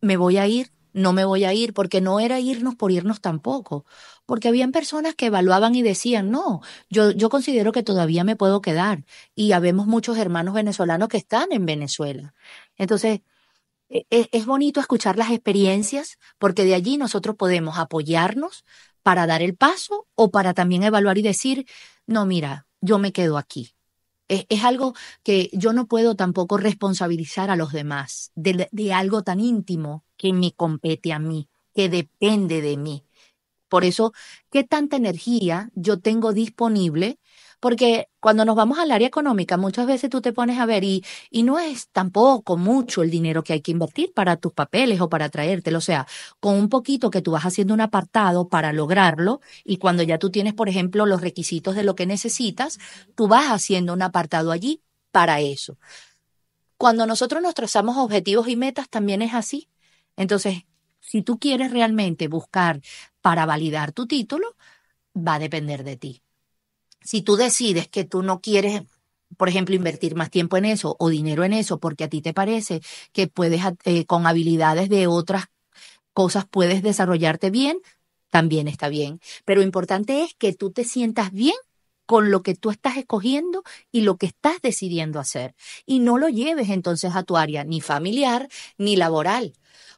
me voy a ir, no me voy a ir, porque no era irnos por irnos tampoco porque habían personas que evaluaban y decían, no, yo, yo considero que todavía me puedo quedar. Y habemos muchos hermanos venezolanos que están en Venezuela. Entonces, e, e, es, bonito escuchar las experiencias, porque de allí nosotros podemos apoyarnos para dar el paso o para también evaluar y decir, no, mira, yo me quedo aquí. Es, algo que yo no puedo tampoco responsabilizar a los demás de algo tan íntimo que me compete a mí, que depende de mí. Por eso, ¿qué tanta energía yo tengo disponible? Porque cuando nos vamos al área económica, muchas veces tú te pones a ver y, no es tampoco mucho el dinero que hay que invertir para tus papeles o para traértelo. O sea, con un poquito que tú vas haciendo un apartado para lograrlo y cuando ya tú tienes, por ejemplo, los requisitos de lo que necesitas, tú vas haciendo un apartado allí para eso. Cuando nosotros nos trazamos objetivos y metas, también es así. Entonces, si tú quieres realmente buscar para validar tu título va a depender de ti. Si tú decides que tú no quieres, por ejemplo, invertir más tiempo en eso o dinero en eso, porque a ti te parece que puedes, eh, con habilidades de otras cosas, puedes desarrollarte bien, también está bien. Pero lo importante es que tú te sientas bien con lo que tú estás escogiendo y lo que estás decidiendo hacer. Y no lo lleves entonces a tu área ni familiar ni laboral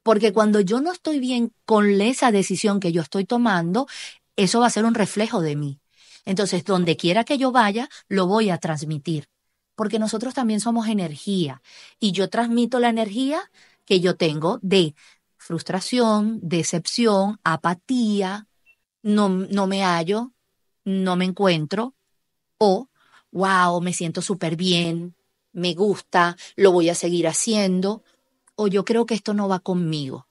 porque cuando yo no estoy bien con esa decisión que yo estoy tomando, eso va a ser un reflejo de mí. Entonces, donde quiera que yo vaya, lo voy a transmitir, porque nosotros también somos energía y yo transmito la energía que yo tengo de frustración, decepción, apatía, no, no me hallo, no me encuentro, o, wow, me siento súper bien, me gusta, lo voy a seguir haciendo, o yo creo que esto no va conmigo.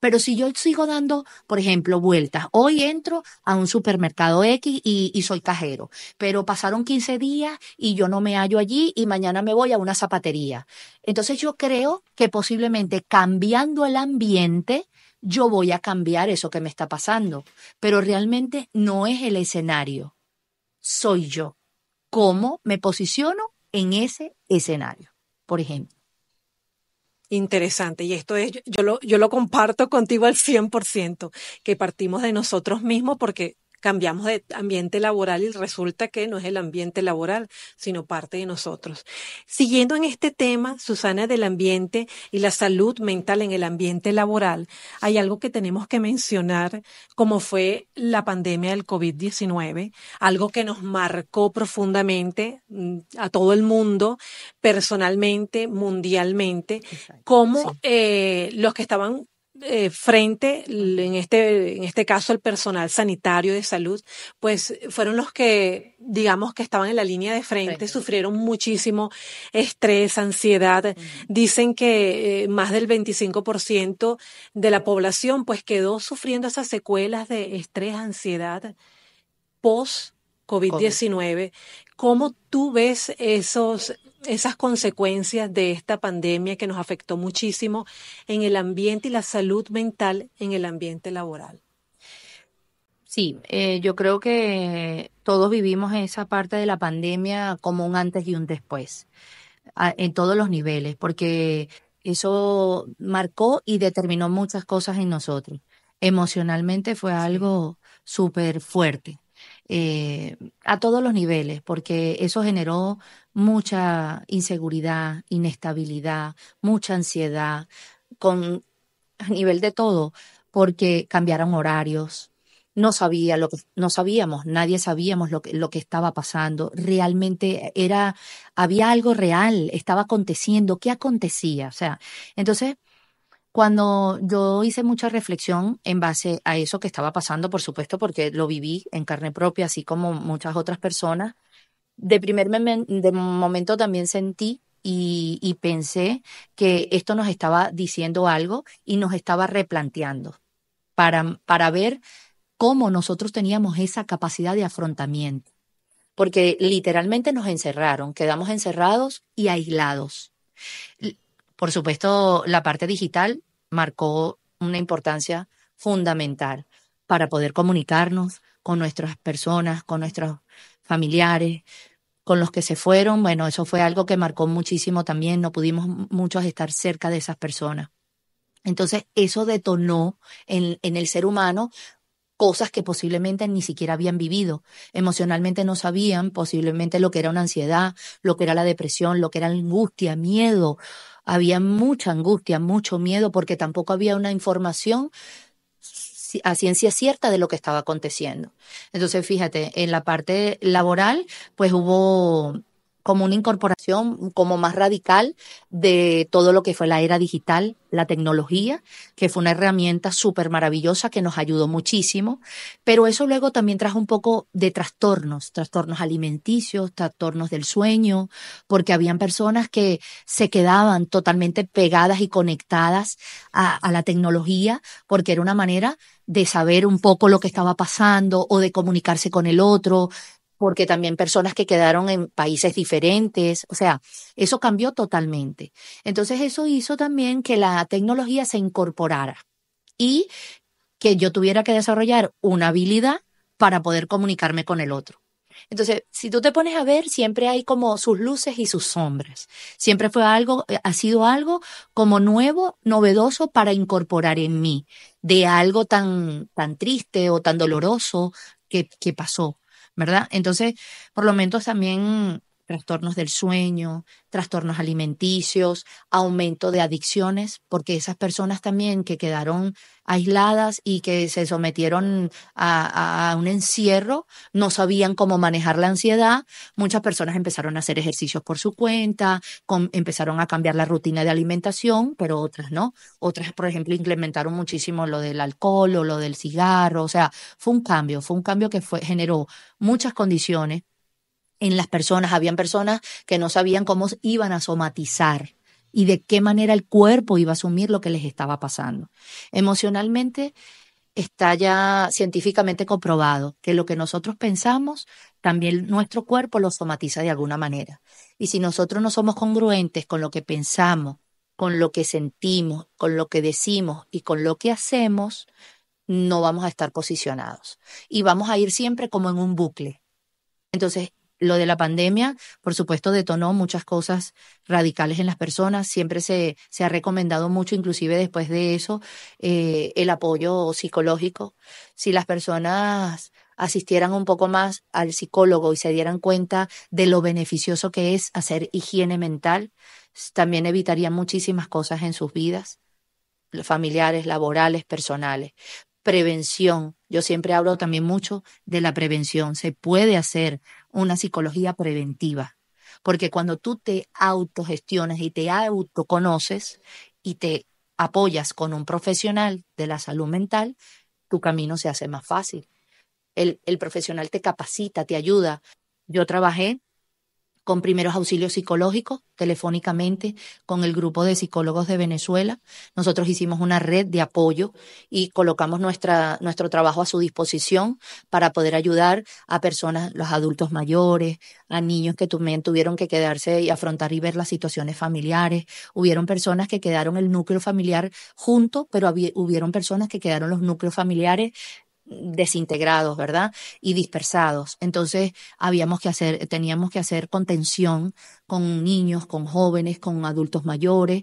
Pero si yo sigo dando, por ejemplo, vueltas, hoy entro a un supermercado X y, soy cajero, pero pasaron 15 días y yo no me hallo allí y mañana me voy a una zapatería. Entonces yo creo que posiblemente cambiando el ambiente, yo voy a cambiar eso que me está pasando, pero realmente no es el escenario, soy yo. ¿Cómo me posiciono en ese escenario? Por ejemplo. Interesante. Y esto es, yo lo, yo lo comparto contigo al 100%, que partimos de nosotros mismos porque cambiamos de ambiente laboral y resulta que no es el ambiente laboral, sino parte de nosotros. Siguiendo en este tema, Susana, del ambiente y la salud mental en el ambiente laboral, hay algo que tenemos que mencionar, como fue la pandemia del COVID-19, algo que nos marcó profundamente mm, a todo el mundo, personalmente, mundialmente, como eh, los que estaban eh, frente, en este, en este caso el personal sanitario de salud, pues fueron los que, digamos, que estaban en la línea de frente, sufrieron muchísimo estrés, ansiedad. Dicen que eh, más del 25% de la población pues quedó sufriendo esas secuelas de estrés, ansiedad post COVID-19. COVID. 19 cómo tú ves esos esas consecuencias de esta pandemia que nos afectó muchísimo en el ambiente y la salud mental en el ambiente laboral. Sí, eh, yo creo que todos vivimos esa parte de la pandemia como un antes y un después, en todos los niveles, porque eso marcó y determinó muchas cosas en nosotros. Emocionalmente fue algo súper fuerte eh, a todos los niveles, porque eso generó mucha inseguridad, inestabilidad, mucha ansiedad, con, a nivel de todo, porque cambiaron horarios, no sabía lo que no sabíamos, nadie sabíamos lo que, lo que estaba pasando. Realmente era había algo real, estaba aconteciendo, ¿qué acontecía? O sea, entonces cuando yo hice mucha reflexión en base a eso que estaba pasando, por supuesto, porque lo viví en carne propia, así como muchas otras personas, de primer de momento también sentí y, pensé que esto nos estaba diciendo algo y nos estaba replanteando para, para ver cómo nosotros teníamos esa capacidad de afrontamiento. Porque literalmente nos encerraron, quedamos encerrados y aislados. Por supuesto, la parte digital marcó una importancia fundamental para poder comunicarnos con nuestras personas, con nuestros familiares, con los que se fueron. Bueno, eso fue algo que marcó muchísimo también, no pudimos muchos estar cerca de esas personas. Entonces, eso detonó en, el ser humano cosas que posiblemente ni siquiera habían vivido. Emocionalmente no sabían posiblemente lo que era una ansiedad, lo que era la depresión, lo que era angustia, miedo, había mucha angustia, mucho miedo, porque tampoco había una información a ciencia cierta de lo que estaba aconteciendo. Entonces, fíjate, en la parte laboral, pues hubo como una incorporación como más radical de todo lo que fue la era digital, la tecnología, que fue una herramienta súper maravillosa que nos ayudó muchísimo, pero eso luego también trajo un poco de trastornos, trastornos alimenticios, trastornos del sueño, porque habían personas que se quedaban totalmente pegadas y conectadas a, a la tecnología, porque era una manera de saber un poco lo que estaba pasando o de comunicarse con el otro, porque también personas que quedaron en países diferentes, o sea, eso cambió totalmente. Entonces eso hizo también que la tecnología se incorporara y que yo tuviera que desarrollar una habilidad para poder comunicarme con el otro. Entonces, si tú te pones a ver, siempre hay como sus luces y sus sombras. Siempre fue algo, eh, ha sido algo como nuevo, novedoso para incorporar en mí, de algo tan, tan triste o tan doloroso que pasó. ¿verdad? Entonces, por lo menos también trastornos del sueño, trastornos alimenticios, aumento de adicciones, porque esas personas también que quedaron aisladas y que se sometieron a, un encierro, no sabían cómo manejar la ansiedad, muchas personas empezaron a hacer ejercicios por su cuenta, empezaron a cambiar la rutina de alimentación, pero otras no. Otras, por ejemplo, incrementaron muchísimo lo del alcohol o lo del cigarro, o sea, fue un cambio, fue un cambio que fue, generó muchas condiciones en las personas. Habían personas que no sabían cómo iban a somatizar y de qué manera el cuerpo iba a asumir lo que les estaba pasando. Emocionalmente está ya científicamente comprobado que lo que nosotros pensamos, también nuestro cuerpo lo somatiza de alguna manera. Y si nosotros no somos congruentes con lo que pensamos, con lo que sentimos, con lo que decimos y con lo que hacemos, no vamos a estar posicionados. Y vamos a ir siempre como en un bucle. Entonces, lo de la pandemia, por supuesto, detonó muchas cosas radicales en las personas. Siempre se, ha recomendado mucho, inclusive después de eso, eh, el apoyo psicológico. Si las personas asistieran un poco más al psicólogo y se dieran cuenta de lo beneficioso que es hacer higiene mental, también evitarían muchísimas cosas en sus vidas, familiares, laborales, personales. Prevención. Yo siempre hablo también mucho de la prevención. Se puede hacer una psicología preventiva, porque cuando tú te autogestionas y te autoconoces y te apoyas con un profesional de la salud mental, tu camino se hace más fácil. El, el profesional te capacita, te ayuda. Yo trabajé con primeros auxilios psicológicos, telefónicamente, con el grupo de psicólogos de Venezuela. Nosotros hicimos una red de apoyo y colocamos nuestra, nuestro trabajo a su disposición para poder ayudar a personas, los adultos mayores, a niños que también tuvieron que quedarse y afrontar y ver las situaciones familiares. Hubieron personas que quedaron el núcleo familiar junto, pero hubieron personas que quedaron los núcleos familiares desintegrados, ¿verdad? Y dispersados. Entonces, habíamos que hacer, teníamos que hacer contención con niños, con jóvenes, con adultos mayores,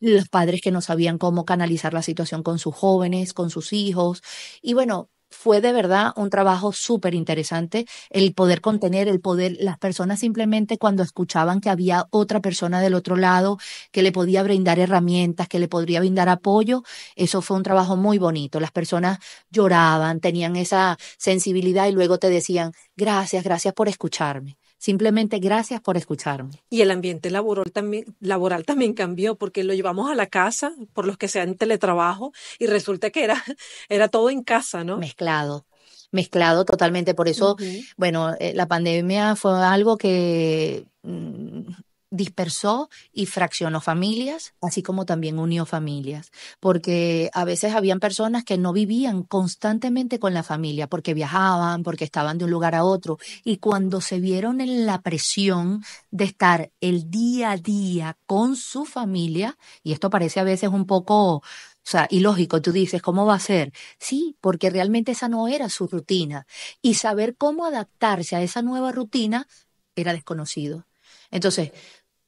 los padres que no sabían cómo canalizar la situación con sus jóvenes, con sus hijos. Y bueno, fue de verdad un trabajo súper interesante el poder contener, el poder, las personas simplemente cuando escuchaban que había otra persona del otro lado que le podía brindar herramientas, que le podría brindar apoyo, eso fue un trabajo muy bonito. Las personas lloraban, tenían esa sensibilidad y luego te decían, gracias, gracias por escucharme. Simplemente gracias por escucharme. Y el ambiente laboral también, laboral también cambió porque lo llevamos a la casa, por los que sean teletrabajo, y resulta que era, era todo en casa, ¿no? Mezclado mezclado totalmente. Por eso, bueno, eh, la pandemia fue algo que mm, dispersó y fraccionó familias, así como también unió familias, porque a veces habían personas que no vivían constantemente con la familia, porque viajaban, porque estaban de un lugar a otro, y cuando se vieron en la presión de estar el día a día con su familia, y esto parece a veces un poco sea, ilógico, tú dices, ¿cómo va a ser? Sí, porque realmente esa no era su rutina. Y saber cómo adaptarse a esa nueva rutina era desconocido. Entonces,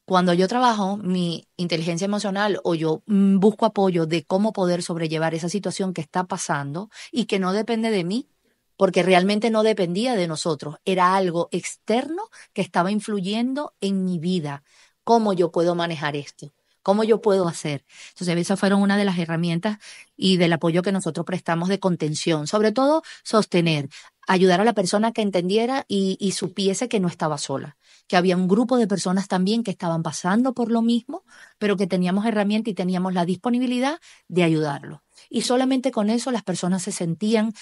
cuando yo trabajo mi inteligencia emocional o yo mm, busco apoyo de cómo poder sobrellevar esa situación que está pasando y que no depende de mí, porque realmente no dependía de nosotros, era algo externo que estaba influyendo en mi vida. ¿Cómo yo puedo manejar esto? ¿Cómo yo puedo hacer? Entonces, esas fueron una de las herramientas y del apoyo que nosotros prestamos de contención, sobre todo sostener, ayudar a la persona que entendiera y, y supiese que no estaba sola que había un grupo de personas también que estaban pasando por lo mismo, pero que teníamos herramienta y teníamos la disponibilidad de ayudarlo. Y solamente con eso las personas se sentían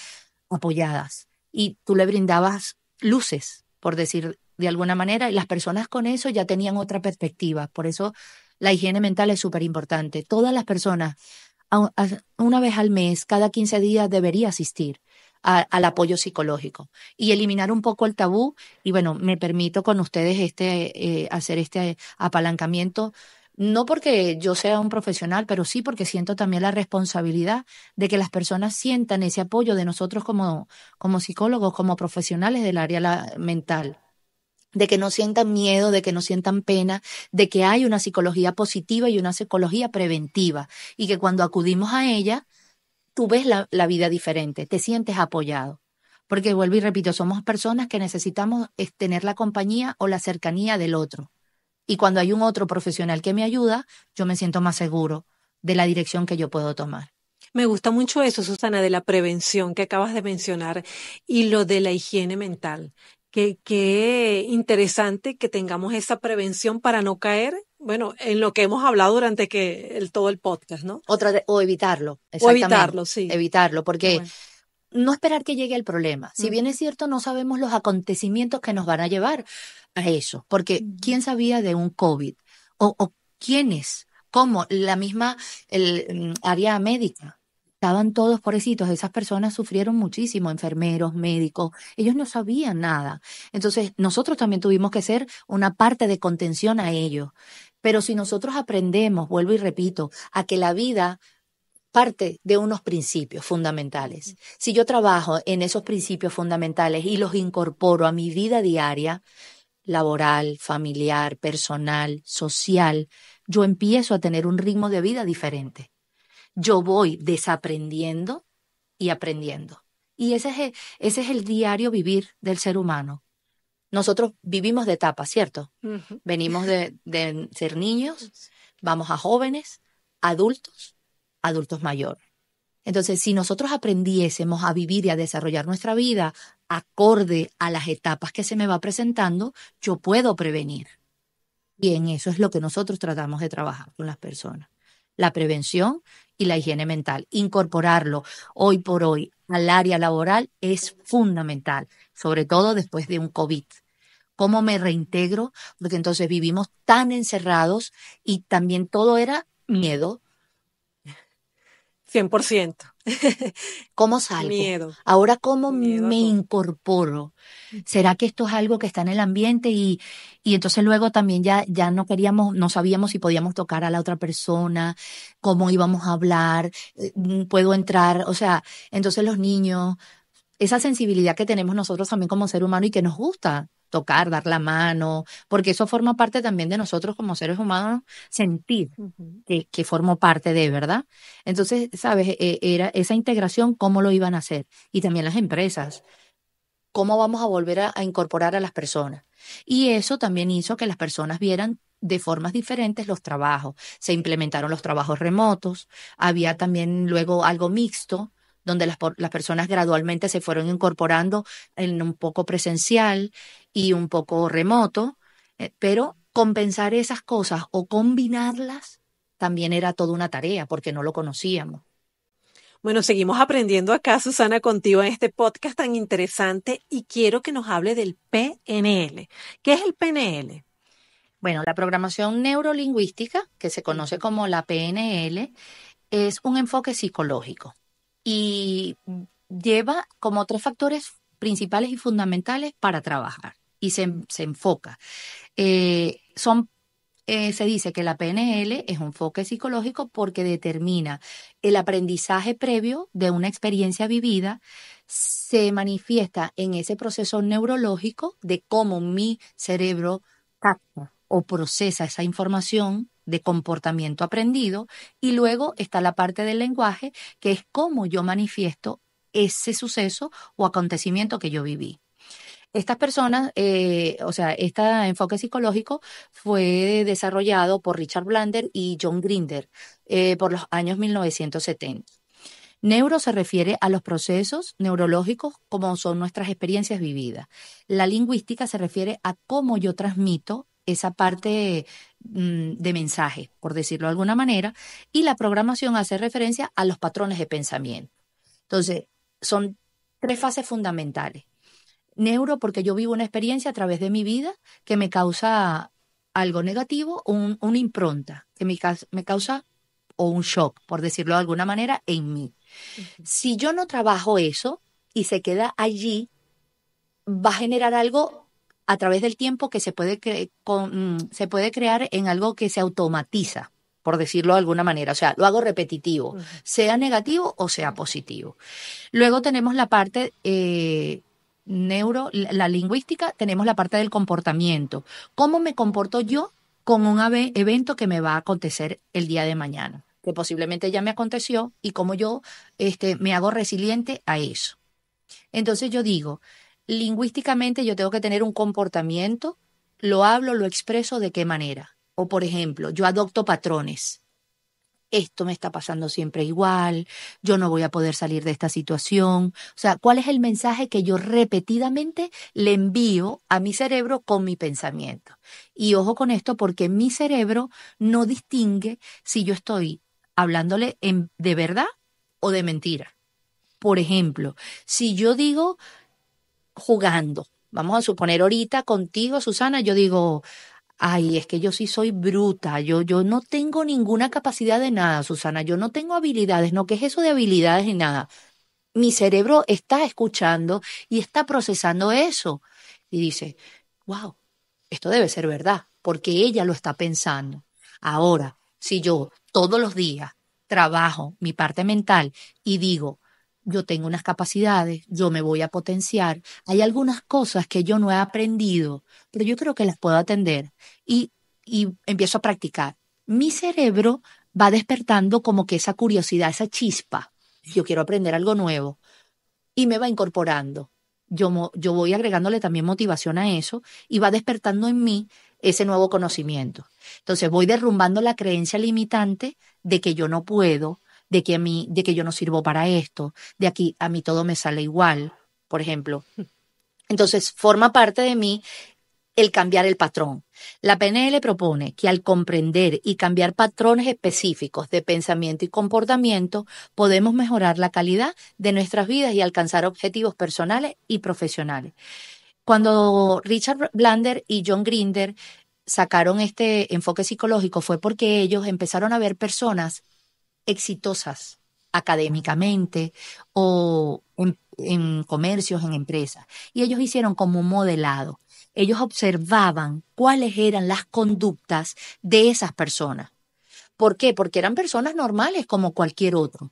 apoyadas y tú le brindabas luces, por decir de alguna manera, y las personas con eso ya tenían otra perspectiva. Por eso la higiene mental es súper importante. Todas las personas, una vez al mes, cada 15 días, debería asistir al apoyo psicológico y eliminar un poco el tabú. Y bueno, me permito con ustedes este, eh, hacer este apalancamiento no porque yo sea un profesional, pero sí porque siento también la responsabilidad de que las personas sientan ese apoyo de nosotros como, como psicólogos, como profesionales del área mental de que no sientan miedo, de que no sientan pena, de que hay una psicología positiva y una psicología preventiva y que cuando acudimos a ella tú ves la, vida diferente, te sientes apoyado. Porque vuelvo y repito, somos personas que necesitamos tener la compañía o la cercanía del otro. Y cuando hay un otro profesional que me ayuda, yo me siento más seguro de la dirección que yo puedo tomar. Me gusta mucho eso, Susana, de la prevención que acabas de mencionar y lo de la higiene mental. Qué, qué interesante que tengamos esa prevención para no caer bueno, en lo que hemos hablado durante que el, todo el podcast, ¿no? Otra de, o evitarlo, exactamente. evitarlo, sí. Evitarlo, porque no esperar que llegue el problema. Si mm. bien es cierto, no sabemos los acontecimientos que nos van a llevar a eso, porque mm. ¿quién sabía de un COVID? ¿O, o quiénes? ¿Cómo? La misma el, mm, área médica. Estaban todos pobrecitos, esas personas sufrieron muchísimo, enfermeros, médicos, ellos no sabían nada. Entonces, nosotros también tuvimos que ser una parte de contención a ellos. Pero si nosotros aprendemos, vuelvo y repito, a que la vida parte de unos principios fundamentales. Si yo trabajo en esos principios fundamentales y los incorporo a mi vida diaria, laboral, familiar, personal, social, yo empiezo a tener un ritmo de vida diferente. Yo voy desaprendiendo y aprendiendo. Y ese es, el, ese es el diario vivir del ser humano nosotros vivimos de etapas, ¿cierto? Venimos de, de, ser niños, vamos a jóvenes, adultos, adultos mayores. Entonces, si nosotros aprendiésemos a vivir y a desarrollar nuestra vida acorde a las etapas que se me va presentando, yo puedo prevenir. Y en eso es lo que nosotros tratamos de trabajar con las personas. La prevención y la higiene mental. Incorporarlo hoy por hoy al área laboral es fundamental sobre todo después de un COVID. ¿Cómo me reintegro? Porque entonces vivimos tan encerrados y también todo era miedo. 100%. ¿Cómo salgo? Miedo. Ahora, ¿cómo me incorporo? ¿Será que esto es algo que está en el ambiente? Y, entonces luego también ya, ya no queríamos, no sabíamos si podíamos tocar a la otra persona, cómo íbamos a hablar, eh, puedo entrar, o sea, entonces los niños, esa sensibilidad que tenemos nosotros también como ser humano y que nos gusta tocar, dar la mano, porque eso forma parte también de nosotros como seres humanos, sentir que, que, parte de, ¿verdad? Entonces, ¿sabes? E, era esa integración, ¿cómo lo iban a hacer? Y también las empresas, ¿cómo vamos a volver a incorporar a las personas? Y eso también hizo que las personas vieran de formas diferentes los trabajos. Se implementaron los trabajos remotos, había también luego algo mixto, donde las, personas gradualmente se fueron incorporando en un poco presencial y un poco remoto, eh, pero compensar esas cosas o combinarlas también era toda una tarea porque no lo conocíamos. Bueno, seguimos aprendiendo acá, Susana, contigo en este podcast tan interesante y quiero que nos hable del PNL. ¿Qué es el PNL? Bueno, la programación neurolingüística, que se conoce como la PNL, es un enfoque psicológico y lleva como tres factores principales y fundamentales para trabajar y se, enfoca. Eh, son, eh, se dice que la PNL es un enfoque psicológico porque determina el aprendizaje previo de una experiencia vivida, se manifiesta en ese proceso neurológico de cómo mi cerebro capta o procesa esa información de comportamiento aprendido y luego está la parte del lenguaje, que es cómo yo manifiesto ese suceso o acontecimiento que yo viví. Estas personas, eh, o sea, este enfoque psicológico fue desarrollado por Richard Blander y John Grinder eh, por los años 1970. Neuro se refiere a los procesos neurológicos como son nuestras experiencias vividas. La lingüística se refiere a cómo yo transmito esa parte mm, de mensaje, por decirlo de alguna manera, y la programación hace referencia a los patrones de pensamiento. Entonces, son tres fases fundamentales. Neuro, porque yo vivo una experiencia a través de mi vida que me causa algo negativo, un, una impronta, que me, me causa o un shock, por decirlo de alguna manera, en mí. Si yo no trabajo eso y se queda allí, va a generar algo a través del tiempo que se puede, mm, se puede crear en algo que se automatiza por decirlo de alguna manera. O sea, lo hago repetitivo, sea negativo o sea positivo. Luego tenemos la parte eh, neuro, la lingüística, tenemos la parte del comportamiento. ¿Cómo me comporto yo con un evento que me va a acontecer el día de mañana? Que posiblemente ya me aconteció y cómo yo este, me hago resiliente a eso. Entonces yo digo, lingüísticamente yo tengo que tener un comportamiento, lo hablo, lo expreso de qué manera. O por ejemplo, yo adopto patrones. Esto me está pasando siempre igual, yo no voy a poder salir de esta situación. O sea, ¿cuál es el mensaje que yo repetidamente le envío a mi cerebro con mi pensamiento? Y ojo con esto porque mi cerebro no distingue si yo estoy hablándole en, de verdad o de mentira. Por ejemplo, si yo digo, jugando. Vamos a suponer ahorita contigo, Susana, yo digo, ay, es que yo sí soy bruta, yo, yo no tengo ninguna capacidad de nada, Susana, yo no tengo habilidades, no, ¿qué es eso de habilidades ni nada? Mi cerebro está escuchando y está procesando eso. Y dice, wow, esto debe ser verdad, porque ella lo está pensando. Ahora, si yo todos los días trabajo mi parte mental y digo, yo tengo unas capacidades, yo me voy a potenciar. Hay algunas cosas que yo no he aprendido, pero yo creo que las puedo atender y, y empiezo a practicar. Mi cerebro va despertando como que esa curiosidad, esa chispa. Yo quiero aprender algo nuevo y me va incorporando. Yo, yo voy agregándole también motivación a eso y va despertando en mí ese nuevo conocimiento. Entonces voy derrumbando la creencia limitante de que yo no puedo, de que a mí, de que yo no sirvo para esto, de aquí a mí todo me sale igual, por ejemplo. Hmm. Entonces, forma parte de mí el cambiar el patrón. La PNL propone que al comprender y cambiar patrones específicos de pensamiento y comportamiento, podemos mejorar la calidad de nuestras vidas y alcanzar objetivos personales y profesionales. Cuando Richard Blander y John Grinder sacaron este enfoque psicológico fue porque ellos empezaron a ver personas exitosas académicamente o en, comercios, en empresas. Y ellos hicieron como un modelado. Ellos observaban cuáles eran las conductas de esas personas. ¿Por qué? Porque eran personas normales como cualquier otro.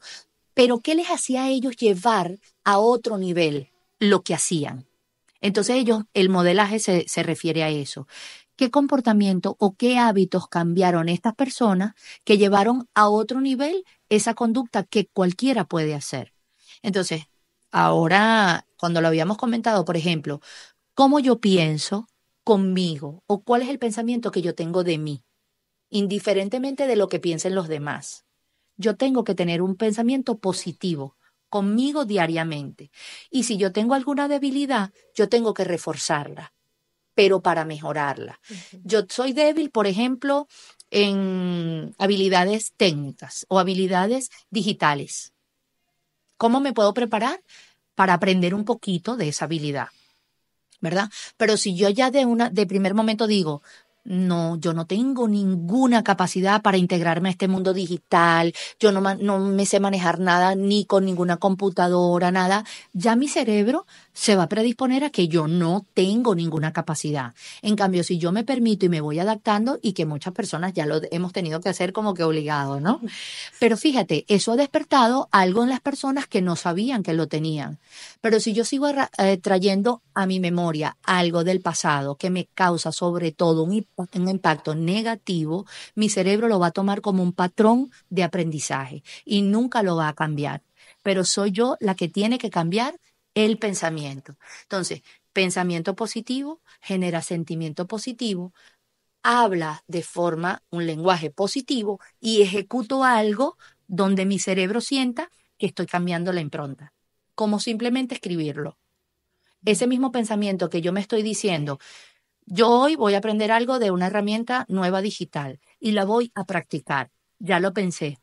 Pero ¿qué les hacía a ellos llevar a otro nivel lo que hacían? Entonces ellos, el modelaje se, se refiere a eso qué comportamiento o qué hábitos cambiaron estas personas que llevaron a otro nivel esa conducta que cualquiera puede hacer. Entonces, ahora, cuando lo habíamos comentado, por ejemplo, cómo yo pienso conmigo o cuál es el pensamiento que yo tengo de mí, indiferentemente de lo que piensen los demás. Yo tengo que tener un pensamiento positivo conmigo diariamente. Y si yo tengo alguna debilidad, yo tengo que reforzarla pero para mejorarla. Yo soy débil, por ejemplo, en habilidades técnicas o habilidades digitales. ¿Cómo me puedo preparar? Para aprender un poquito de esa habilidad, ¿verdad? Pero si yo ya de, una, de primer momento digo, no, yo no tengo ninguna capacidad para integrarme a este mundo digital, yo no, me sé manejar nada ni con ninguna computadora, nada, ya mi cerebro se va a predisponer a que yo no tengo ninguna capacidad. En cambio, si yo me permito y me voy adaptando y que muchas personas ya lo hemos tenido que hacer como que obligado, ¿no? Pero fíjate, eso ha despertado algo en las personas que no sabían que lo tenían. Pero si yo sigo eh, trayendo a mi memoria algo del pasado que me causa sobre todo un tengo impacto negativo, mi cerebro lo va a tomar como un patrón de aprendizaje y nunca lo va a cambiar. Pero soy yo la que tiene que cambiar el pensamiento. Entonces, pensamiento positivo genera sentimiento positivo, habla de forma un lenguaje positivo y ejecuto algo donde mi cerebro sienta que estoy cambiando la impronta, como simplemente escribirlo. Ese mismo pensamiento que yo me estoy diciendo, yo hoy voy a aprender algo de una herramienta nueva digital y la voy a practicar. Ya lo pensé,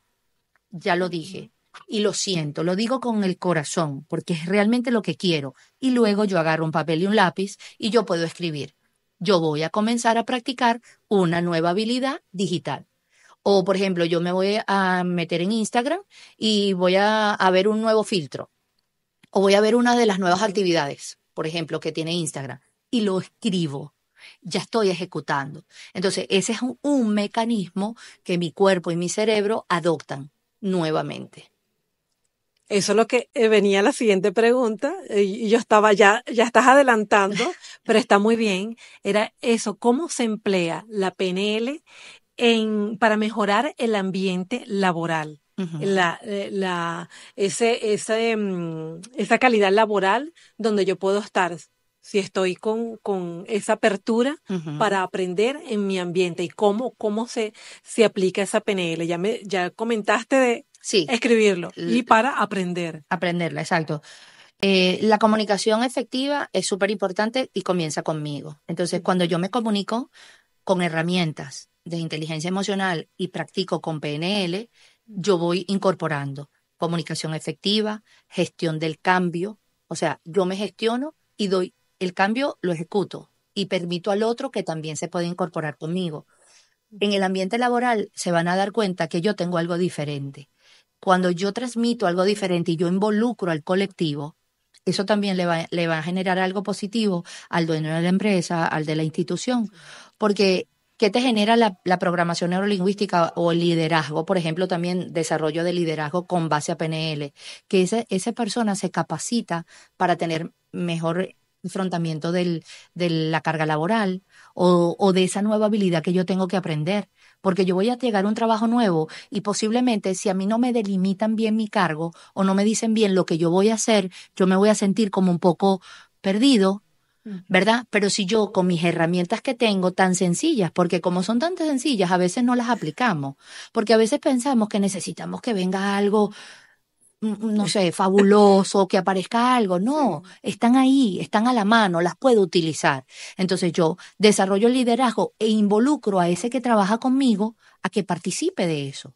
ya lo dije y lo siento, lo digo con el corazón porque es realmente lo que quiero. Y luego yo agarro un papel y un lápiz y yo puedo escribir. Yo voy a comenzar a practicar una nueva habilidad digital. O, por ejemplo, yo me voy a meter en Instagram y voy a, ver un nuevo filtro. O voy a ver una de las nuevas actividades, por ejemplo, que tiene Instagram. Y lo escribo ya estoy ejecutando. Entonces, ese es un, mecanismo que mi cuerpo y mi cerebro adoptan nuevamente. Eso es lo que eh, venía la siguiente pregunta y yo estaba ya, ya estás adelantando, pero está muy bien. Era eso, ¿cómo se emplea la PNL en, para mejorar el ambiente laboral? la, eh, la, mm, esa calidad laboral donde yo puedo estar si estoy con, esa apertura para aprender en mi ambiente y cómo, cómo se, se aplica esa PNL. Ya, me, ya comentaste de sí. escribirlo y para aprender. Aprenderla, exacto. Eh, la comunicación efectiva es súper importante y comienza conmigo. Entonces, cuando yo me comunico con herramientas de inteligencia emocional y practico con PNL, yo voy incorporando comunicación efectiva, gestión del cambio, o sea, yo me gestiono y doy el cambio lo ejecuto y permito al otro que también se puede incorporar conmigo. En el ambiente laboral se van a dar cuenta que yo tengo algo diferente. Cuando yo transmito algo diferente y yo involucro al colectivo, eso también le va, a generar algo positivo al dueño de la empresa, al de la institución, porque ¿Qué te genera la, programación neurolingüística o el liderazgo? Por ejemplo, también desarrollo de liderazgo con base a PNL, que esa persona se capacita para tener mejor enfrentamiento del, de la carga laboral o, o, de esa nueva habilidad que yo tengo que aprender, porque yo voy a llegar a un trabajo nuevo y posiblemente si a mí no me delimitan bien mi cargo o no me dicen bien lo que yo voy a hacer, yo me voy a sentir como un poco perdido. ¿Verdad? Pero si yo con mis herramientas que tengo tan sencillas, porque como son tan sencillas, a veces no las aplicamos, porque a veces pensamos que necesitamos que venga algo Mm, no sé, fabuloso, que aparezca algo. No, están ahí, están a la mano, las puedo utilizar. Entonces yo desarrollo el liderazgo e involucro a ese que trabaja conmigo a que participe de eso.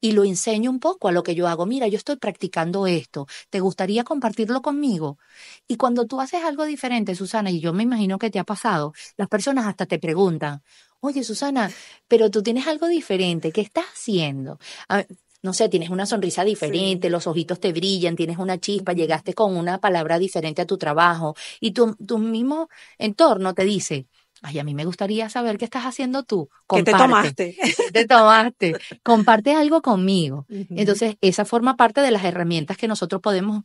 Y lo enseño un poco a lo que yo hago. Mira, yo estoy practicando esto. ¿Te gustaría compartirlo conmigo? Y cuando tú haces algo diferente, Susana, y yo me imagino que te ha pasado, las personas hasta te preguntan, oye, Susana, pero tú tienes algo diferente. ¿Qué estás haciendo? no sé, tienes una sonrisa diferente, los ojitos te brillan, tienes una chispa, llegaste con una palabra diferente a tu trabajo y tu, mismo entorno te dice, ay, a mí me gustaría saber qué estás haciendo tú. ¿Qué te tomaste? te tomaste. Comparte algo conmigo. Entonces, esa forma parte de las herramientas que nosotros podemos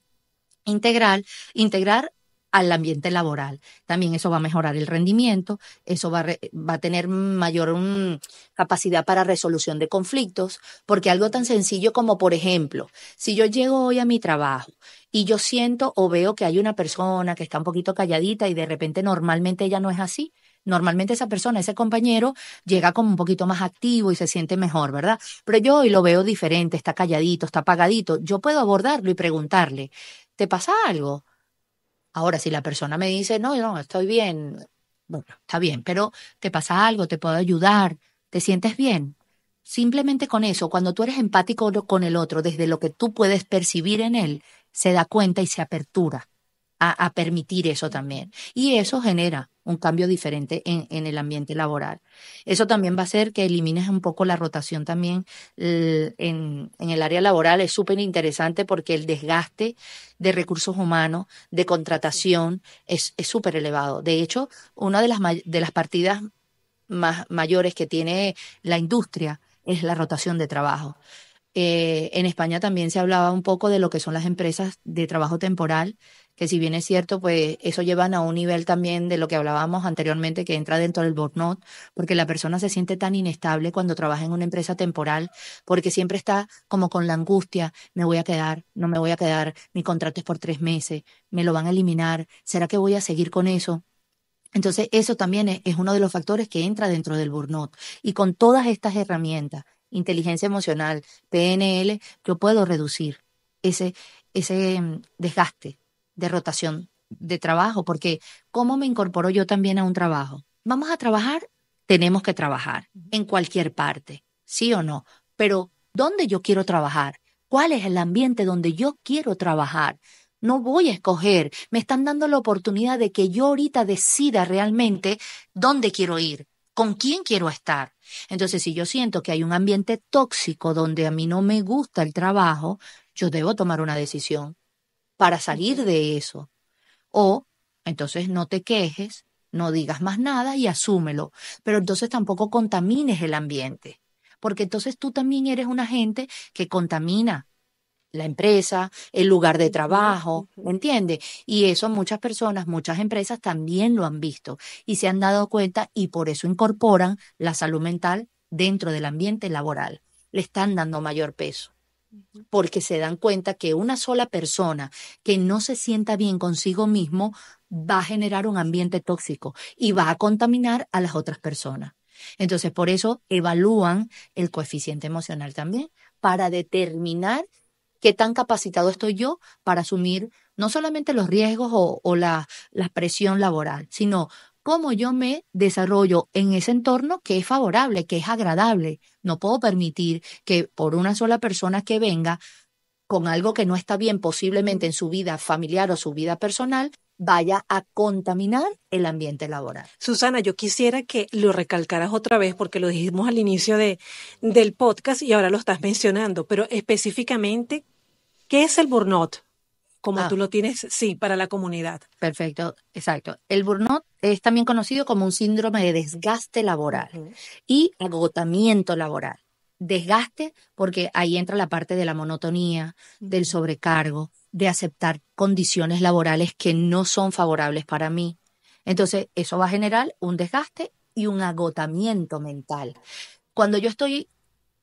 integrar, integrar al ambiente laboral. También eso va a mejorar el rendimiento, eso va a, tener mayor mm, capacidad para resolución de conflictos, porque algo tan sencillo como, por ejemplo, si yo llego hoy a mi trabajo y yo siento o veo que hay una persona que está un poquito calladita y de repente normalmente ella no es así, normalmente esa persona, ese compañero, llega como un poquito más activo y se siente mejor, ¿verdad? Pero yo hoy lo veo diferente, está calladito, está apagadito. Yo puedo abordarlo y preguntarle, ¿te pasa algo? Ahora, si la persona me dice, no, no, estoy bien, bueno, está bien, pero te pasa algo, te puedo ayudar, te sientes bien. Simplemente con eso, cuando tú eres empático con el otro, desde lo que tú puedes percibir en él, se da cuenta y se apertura a, permitir eso también. Y eso genera un cambio diferente en, el ambiente laboral. Eso también va a hacer que elimines un poco la rotación también en, el área laboral. Es súper interesante porque el desgaste de recursos humanos, de contratación, es súper elevado. De hecho, una de las, de las partidas más mayores que tiene la industria es la rotación de trabajo. Eh, en España también se hablaba un poco de lo que son las empresas de trabajo temporal, que si bien es cierto, pues eso lleva a un nivel también de lo que hablábamos anteriormente, que entra dentro del burnout, porque la persona se siente tan inestable cuando trabaja en una empresa temporal, porque siempre está como con la angustia, me voy a quedar, no me voy a quedar, mi contrato es por tres meses, me lo van a eliminar, ¿será que voy a seguir con eso? Entonces, eso también es uno de los factores que entra dentro del burnout. Y con todas estas herramientas, inteligencia emocional, PNL, yo puedo reducir ese, ese mm, desgaste de rotación de trabajo, porque ¿cómo me incorporo yo también a un trabajo? Vamos a trabajar, tenemos que trabajar en cualquier parte, sí o no, pero ¿dónde yo quiero trabajar? ¿Cuál es el ambiente donde yo quiero trabajar? No voy a escoger, me están dando la oportunidad de que yo ahorita decida realmente dónde quiero ir, con quién quiero estar. Entonces, si yo siento que hay un ambiente tóxico donde a mí no me gusta el trabajo, yo debo tomar una decisión para salir de eso. O entonces no te quejes, no digas más nada y asúmelo, pero entonces tampoco contamines el ambiente, porque entonces tú también eres una agente que contamina la empresa, el lugar de trabajo, ¿me entiendes? Y eso muchas personas, muchas empresas también lo han visto y se han dado cuenta y por eso incorporan la salud mental dentro del ambiente laboral. Le están dando mayor peso porque se dan cuenta que una sola persona que no se sienta bien consigo mismo va a generar un ambiente tóxico y va a contaminar a las otras personas. Entonces, por eso evalúan el coeficiente emocional también para determinar qué tan capacitado estoy yo para asumir no solamente los riesgos o, la, la presión laboral, sino cómo yo me desarrollo en ese entorno que es favorable, que es agradable. No puedo permitir que por una sola persona que venga con algo que no está bien posiblemente en su vida familiar o su vida personal, vaya a contaminar el ambiente laboral. Susana, yo quisiera que lo recalcaras otra vez porque lo dijimos al inicio de, del podcast y ahora lo estás mencionando, pero específicamente, ¿qué es el burnout? Como ah. tú lo tienes, sí, para la comunidad. Perfecto, exacto. El burnout es también conocido como un síndrome de desgaste laboral y agotamiento laboral. Desgaste porque ahí entra la parte de la monotonía, del sobrecargo, de aceptar condiciones laborales que no son favorables para mí. Entonces, eso va a generar un desgaste y un agotamiento mental. Cuando yo estoy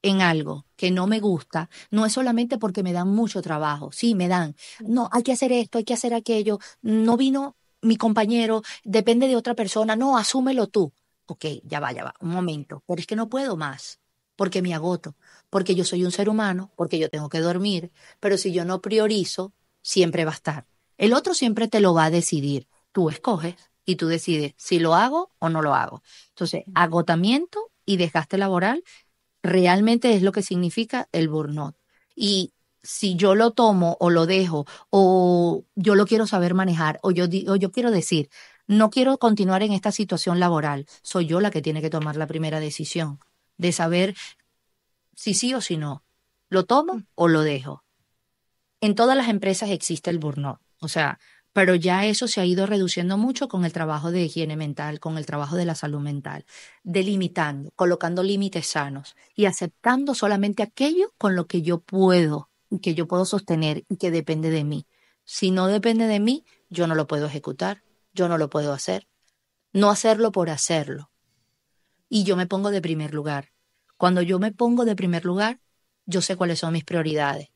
en algo que no me gusta, no es solamente porque me dan mucho trabajo, sí, me dan, no, hay que hacer esto, hay que hacer aquello, no vino mi compañero, depende de otra persona, no, asúmelo tú. Ok, ya va, ya va, un momento, pero es que no puedo más, porque me agoto, porque yo soy un ser humano, porque yo tengo que dormir, pero si yo no priorizo, siempre va a estar. El otro siempre te lo va a decidir, tú escoges y tú decides si lo hago o no lo hago. Entonces, agotamiento y desgaste laboral realmente es lo que significa el burnout. Y si yo lo tomo o lo dejo, o yo lo quiero saber manejar, o yo, yo quiero decir, no quiero continuar en esta situación laboral, soy yo la que tiene que tomar la primera decisión de saber si sí o si no, lo tomo mm. o lo dejo. En todas las empresas existe el burnout, o sea, pero ya eso se ha ido reduciendo mucho con el trabajo de higiene mental, con el trabajo de la salud mental, delimitando, colocando límites sanos y aceptando solamente aquello con lo que yo puedo que yo puedo sostener y que depende de mí. Si no depende de mí, yo no lo puedo ejecutar, yo no lo puedo hacer. No hacerlo por hacerlo. Y yo me pongo de primer lugar. Cuando yo me pongo de primer lugar, yo sé cuáles son mis prioridades.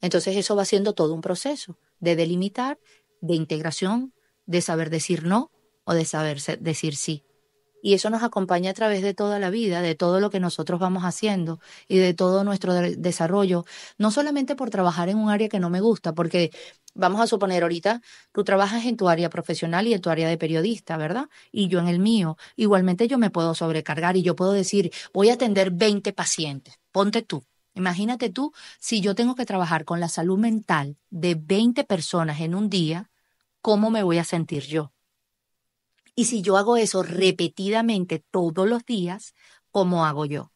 Entonces eso va siendo todo un proceso de delimitar, de integración, de saber decir no o de saber decir sí y eso nos acompaña a través de toda la vida, de todo lo que nosotros vamos haciendo y de todo nuestro desarrollo, no solamente por trabajar en un área que no me gusta, porque vamos a suponer ahorita, tú trabajas en tu área profesional y en tu área de periodista, ¿verdad? Y yo en el mío. Igualmente yo me puedo sobrecargar y yo puedo decir, voy a atender 20 pacientes, ponte tú. Imagínate tú, si yo tengo que trabajar con la salud mental de 20 personas en un día, ¿cómo me voy a sentir yo? Y si yo hago eso repetidamente todos los días, ¿cómo hago yo?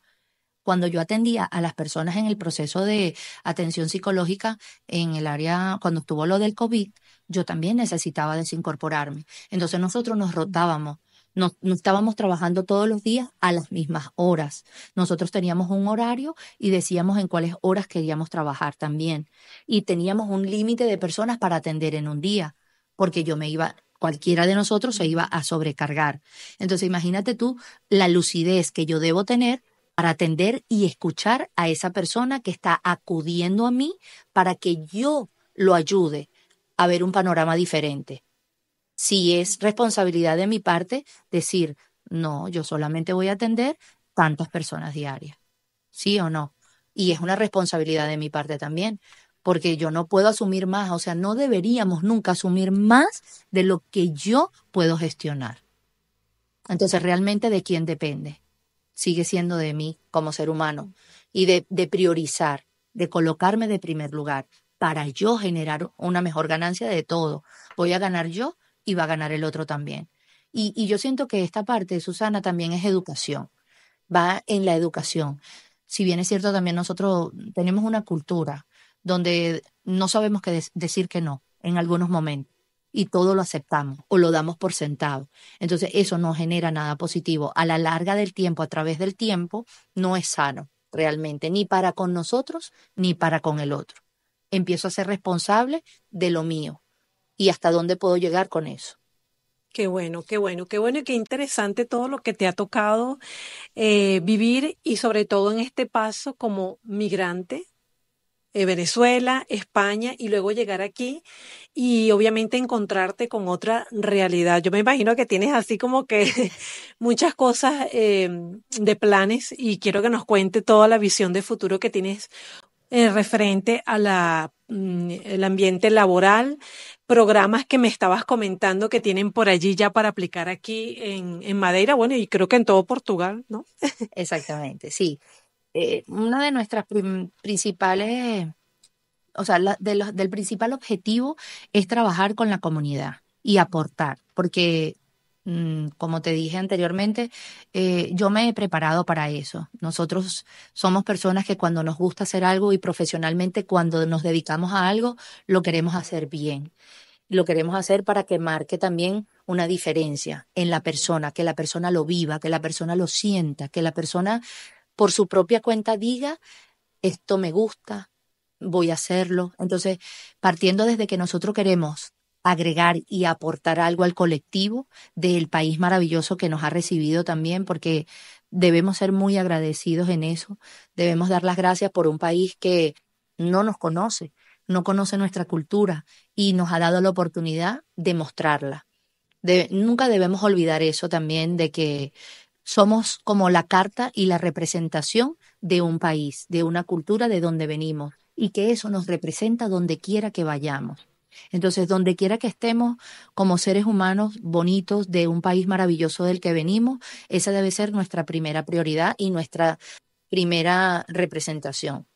Cuando yo atendía a las personas en el proceso de atención psicológica en el área, cuando estuvo lo del COVID, yo también necesitaba desincorporarme. Entonces nosotros nos rotábamos. No, estábamos trabajando todos los días a las mismas horas. Nosotros teníamos un horario y decíamos en cuáles horas queríamos trabajar también. Y teníamos un límite de personas para atender en un día, porque yo me iba cualquiera de nosotros se iba a sobrecargar. Entonces imagínate tú la lucidez que yo debo tener para atender y escuchar a esa persona que está acudiendo a mí para que yo lo ayude a ver un panorama diferente. Si es responsabilidad de mi parte decir, no, yo solamente voy a atender tantas personas diarias. ¿Sí o no? Y es una responsabilidad de mi parte también, porque yo no puedo asumir más, o sea, no deberíamos nunca asumir más de lo que yo puedo gestionar. Entonces, realmente de quién depende. Sigue siendo de mí como ser humano y de, priorizar, de colocarme de primer lugar para yo generar una mejor ganancia de todo. Voy a ganar yo y va a ganar el otro también. Y, y yo siento que esta parte, Susana, también es educación. Va en la educación si bien es cierto, también nosotros tenemos una cultura donde no sabemos qué decir que no en algunos momentos y todo lo aceptamos o lo damos por sentado. Entonces eso no genera nada positivo. A la larga del tiempo, a través del tiempo, no es sano realmente, ni para con nosotros, ni para con el otro. Empiezo a ser responsable de lo mío y hasta dónde puedo llegar con eso. Qué bueno, qué bueno, qué bueno y qué interesante todo lo que te ha tocado eh, vivir y sobre todo en este paso como migrante eh, Venezuela, España y luego llegar aquí y obviamente encontrarte con otra realidad. Yo me imagino que tienes así como que muchas cosas em, de planes y quiero que nos cuente toda la visión de futuro que tienes eh, referente a la mm, el ambiente laboral, programas que me estabas comentando que tienen por allí ya para aplicar aquí en, en Madeira, bueno, y creo que en todo Portugal, ¿no? Exactamente, sí. Eh, una de nuestras principales, o sea, del principal objetivo es trabajar con la comunidad y aportar, porque mm, como te dije anteriormente, eh, yo me he preparado para eso. Nosotros somos personas que cuando nos gusta hacer algo y profesionalmente cuando nos dedicamos a algo, lo queremos hacer bien. Lo queremos hacer para que marque también una diferencia en la persona, que la persona lo viva, que la persona lo sienta, que la persona por su propia cuenta diga, esto me gusta, voy a hacerlo. Entonces, partiendo desde que nosotros queremos agregar y aportar algo al colectivo del país maravilloso que nos ha recibido también, porque debemos ser muy agradecidos en eso, debemos dar las gracias por un país que no nos conoce, no conoce nuestra cultura y nos ha dado la oportunidad de mostrarla. nunca debemos olvidar eso también de que somos como la carta y la representación de un país, de una cultura de donde venimos y que eso nos representa donde quiera que vayamos. Entonces, donde quiera que estemos como seres humanos bonitos de un país maravilloso del que venimos, esa debe ser nuestra primera prioridad y nuestra primera representación.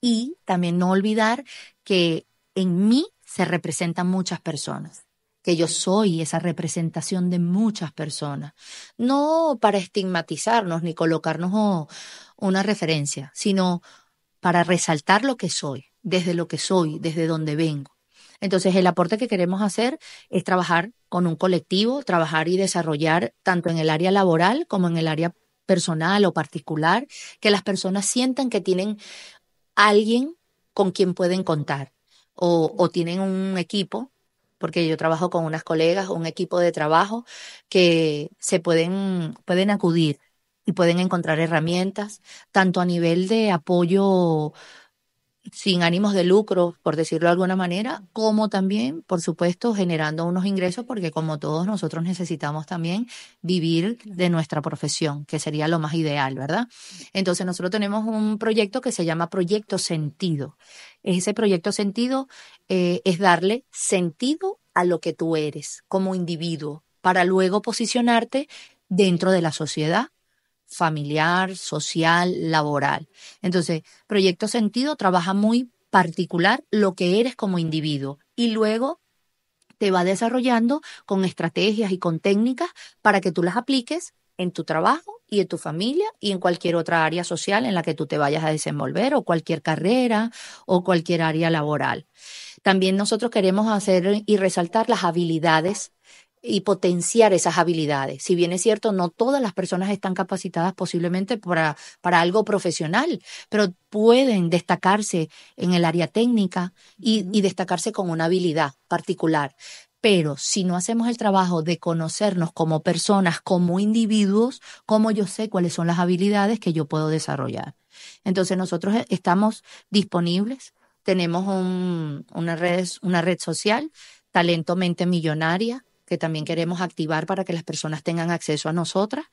Y también no olvidar que en mí se representan muchas personas que yo soy esa representación de muchas personas, no para estigmatizarnos ni colocarnos oh, una referencia, sino para resaltar lo que soy, desde lo que soy, desde donde vengo. Entonces, el aporte que queremos hacer es trabajar con un colectivo, trabajar y desarrollar tanto en el área laboral como en el área personal o particular, que las personas sientan que tienen alguien con quien pueden contar o tienen un equipo porque yo trabajo con unas colegas, un equipo de trabajo que se pueden, pueden acudir y pueden encontrar herramientas, tanto a nivel de apoyo sin ánimos de lucro, por decirlo de alguna manera, como también, por supuesto, generando unos ingresos, porque como todos nosotros necesitamos también vivir de nuestra profesión, que sería lo más ideal, ¿verdad? Entonces nosotros tenemos un proyecto que se llama Proyecto Sentido. Ese proyecto sentido eh, es darle sentido a lo que tú eres como individuo, para luego posicionarte dentro de la sociedad familiar, social, laboral. Entonces, proyecto sentido trabaja muy particular lo que eres como individuo y luego te va desarrollando con estrategias y con técnicas para que tú las apliques en tu trabajo y en tu familia y en cualquier otra área social en la que tú te vayas a desenvolver o cualquier carrera o cualquier área laboral. También nosotros queremos hacer y resaltar las habilidades y potenciar esas habilidades. Si bien es cierto, no todas las personas están capacitadas posiblemente para, para algo profesional, pero pueden destacarse en el área técnica y, destacarse con una habilidad particular. Pero si no hacemos el trabajo de conocernos como personas, como individuos, ¿cómo yo sé cuáles son las habilidades que yo puedo desarrollar? Entonces nosotros e, estamos disponibles, tenemos una red social, Talento Mente Millonaria, que también queremos activar para que las personas tengan acceso a nosotras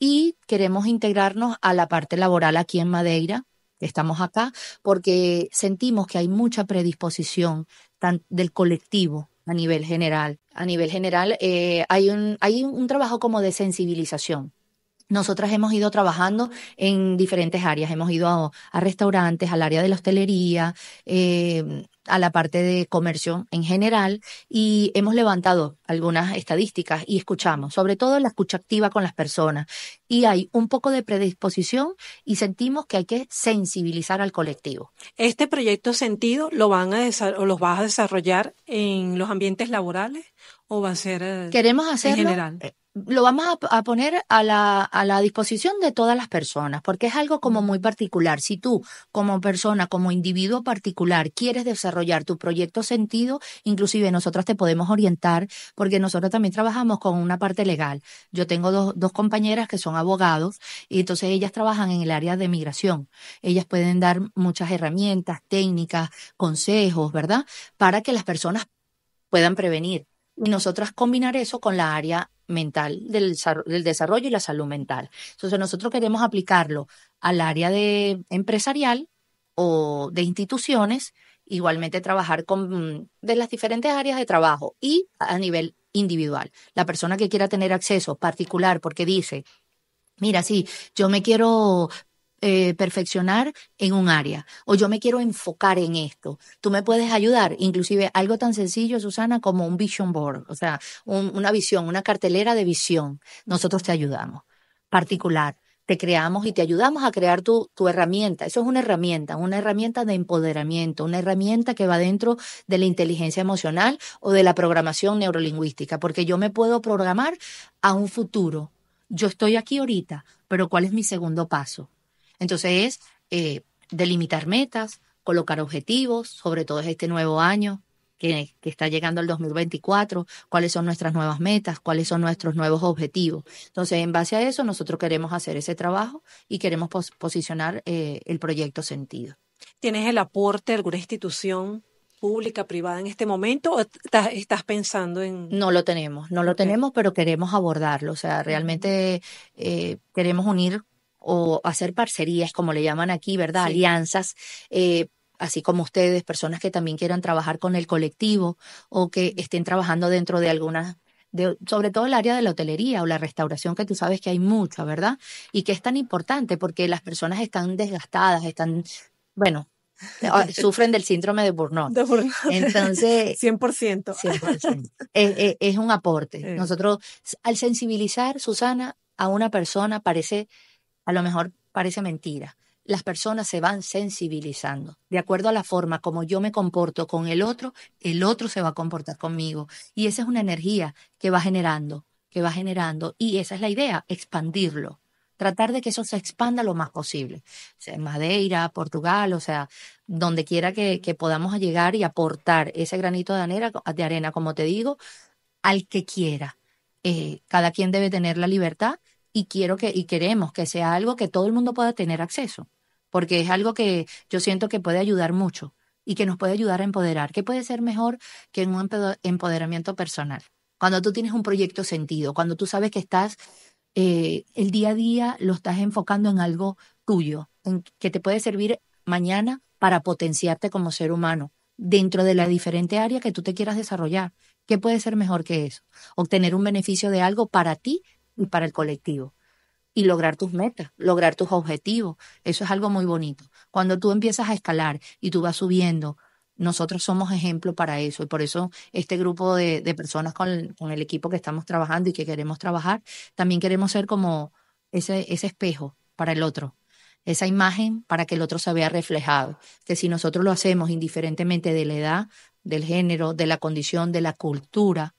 y queremos integrarnos a la parte laboral aquí en Madeira. Estamos acá porque sentimos que hay mucha predisposición del colectivo a nivel general. A nivel general eh, hay, un, hay un trabajo como de sensibilización nosotras hemos ido trabajando en diferentes áreas, hemos ido a, restaurantes, al área de la hostelería, em, a la parte de comercio en general y hemos levantado algunas estadísticas y escuchamos, sobre todo la escucha activa con las personas. Y hay un poco de predisposición y sentimos que hay que sensibilizar al colectivo. Este proyecto sentido lo van a o los vas a desarrollar en los ambientes laborales o va a ser eh, queremos hacerlo en general? lo vamos a, poner a la, disposición de todas las personas, porque es algo como muy particular. Si tú, como persona, como individuo particular, quieres desarrollar tu proyecto sentido, inclusive nosotras te podemos orientar, porque nosotros también trabajamos con una parte legal. Yo tengo dos, dos compañeras que son abogados y entonces ellas trabajan en el área de migración. Ellas pueden dar muchas herramientas, técnicas, consejos, ¿verdad? Para que las personas puedan prevenir. Y nosotras combinar eso con la área mental, del, desarrollo y la salud mental. Entonces nosotros queremos aplicarlo al área de empresarial o de instituciones, igualmente trabajar con mm, de las diferentes áreas de trabajo y a nivel individual. La persona que quiera tener acceso particular porque dice, mira, sí, yo me quiero eh, perfeccionar en un área o yo me quiero enfocar en esto. Tú me puedes ayudar, inclusive algo tan sencillo, Susana, como un vision board, o sea, una visión, una cartelera de visión. Nosotros te ayudamos, particular. Te creamos y te ayudamos a crear tu, tu herramienta. Eso es una herramienta, una herramienta de empoderamiento, una herramienta que va dentro de la inteligencia emocional o de la programación neurolingüística, porque yo me puedo programar a un futuro. Yo estoy aquí ahorita, pero ¿cuál es mi segundo paso? Entonces es eh, delimitar metas, colocar objetivos, sobre todo es este nuevo año que, está llegando el 2024, cuáles son nuestras nuevas metas, cuáles son nuestros nuevos objetivos. Entonces, en base a eso, nosotros queremos hacer ese trabajo y queremos posicionar eh, el proyecto sentido. ¿Tienes el aporte de alguna institución pública, privada en este momento o estás, pensando en...? No lo tenemos, no lo tenemos, pero queremos abordarlo. O sea, realmente eh, queremos unir o hacer parcerías, como le llaman aquí, ¿verdad? Alianzas. Eh, así como ustedes, personas que también quieran trabajar con el colectivo o que estén trabajando dentro de algunas sobre todo el área de la hotelería o la restauración, que tú sabes que hay mucha, ¿verdad? Y que es tan importante porque las personas están desgastadas, están, bueno, ah, sufren del síndrome de burnout. Entonces, 100%. Es, es un aporte. Nosotros, al sensibilizar, Susana, a una persona, parece a lo mejor parece mentira. Las personas se van sensibilizando. De acuerdo a la forma como yo me comporto con el otro, el otro se va a comportar conmigo. Y esa es una energía que va generando, que va generando. Y esa es la idea, expandirlo tratar de que eso se expanda lo más posible. O sea, Madeira, Portugal, o sea, donde quiera que, podamos llegar y aportar ese granito de arena, de arena como te digo, al que quiera. Eh, cada quien debe tener la libertad y quiero que y queremos que sea algo que todo el mundo pueda tener acceso, porque es algo que yo siento que puede ayudar mucho y que nos puede ayudar a empoderar. ¿Qué puede ser mejor que un empoderamiento personal? Cuando tú tienes un proyecto sentido, cuando tú sabes que estás eh, el día a día lo estás enfocando en algo tuyo, en que te puede servir mañana para potenciarte como ser humano dentro de la diferente área que tú te quieras desarrollar. ¿Qué puede ser mejor que eso? Obtener un beneficio de algo para ti y para el colectivo. Y lograr tus metas, lograr tus objetivos. Eso es algo muy bonito. Cuando tú empiezas a escalar y tú vas subiendo, nosotros somos ejemplo para eso y por eso este grupo de, personas con, con, el equipo que estamos trabajando y que queremos trabajar, también queremos ser como ese, ese espejo para el otro, esa imagen para que el otro se vea reflejado. Que si nosotros lo hacemos indiferentemente de la edad, del género, de la condición, de la cultura,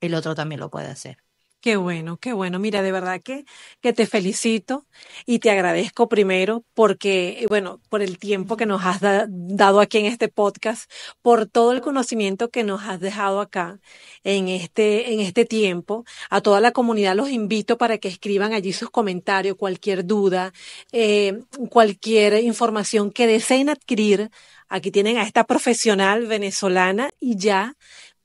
el otro también lo puede hacer. Qué bueno, qué bueno. Mira, de verdad que, que te felicito y te agradezco primero porque, eh, bueno, por el tiempo que nos has dado aquí en este podcast, por todo el conocimiento que nos has dejado acá en este, en este tiempo. A toda la comunidad los invito para que escriban allí sus comentarios, cualquier duda, eh, cualquier información que deseen adquirir. Aquí tienen a esta profesional venezolana y ya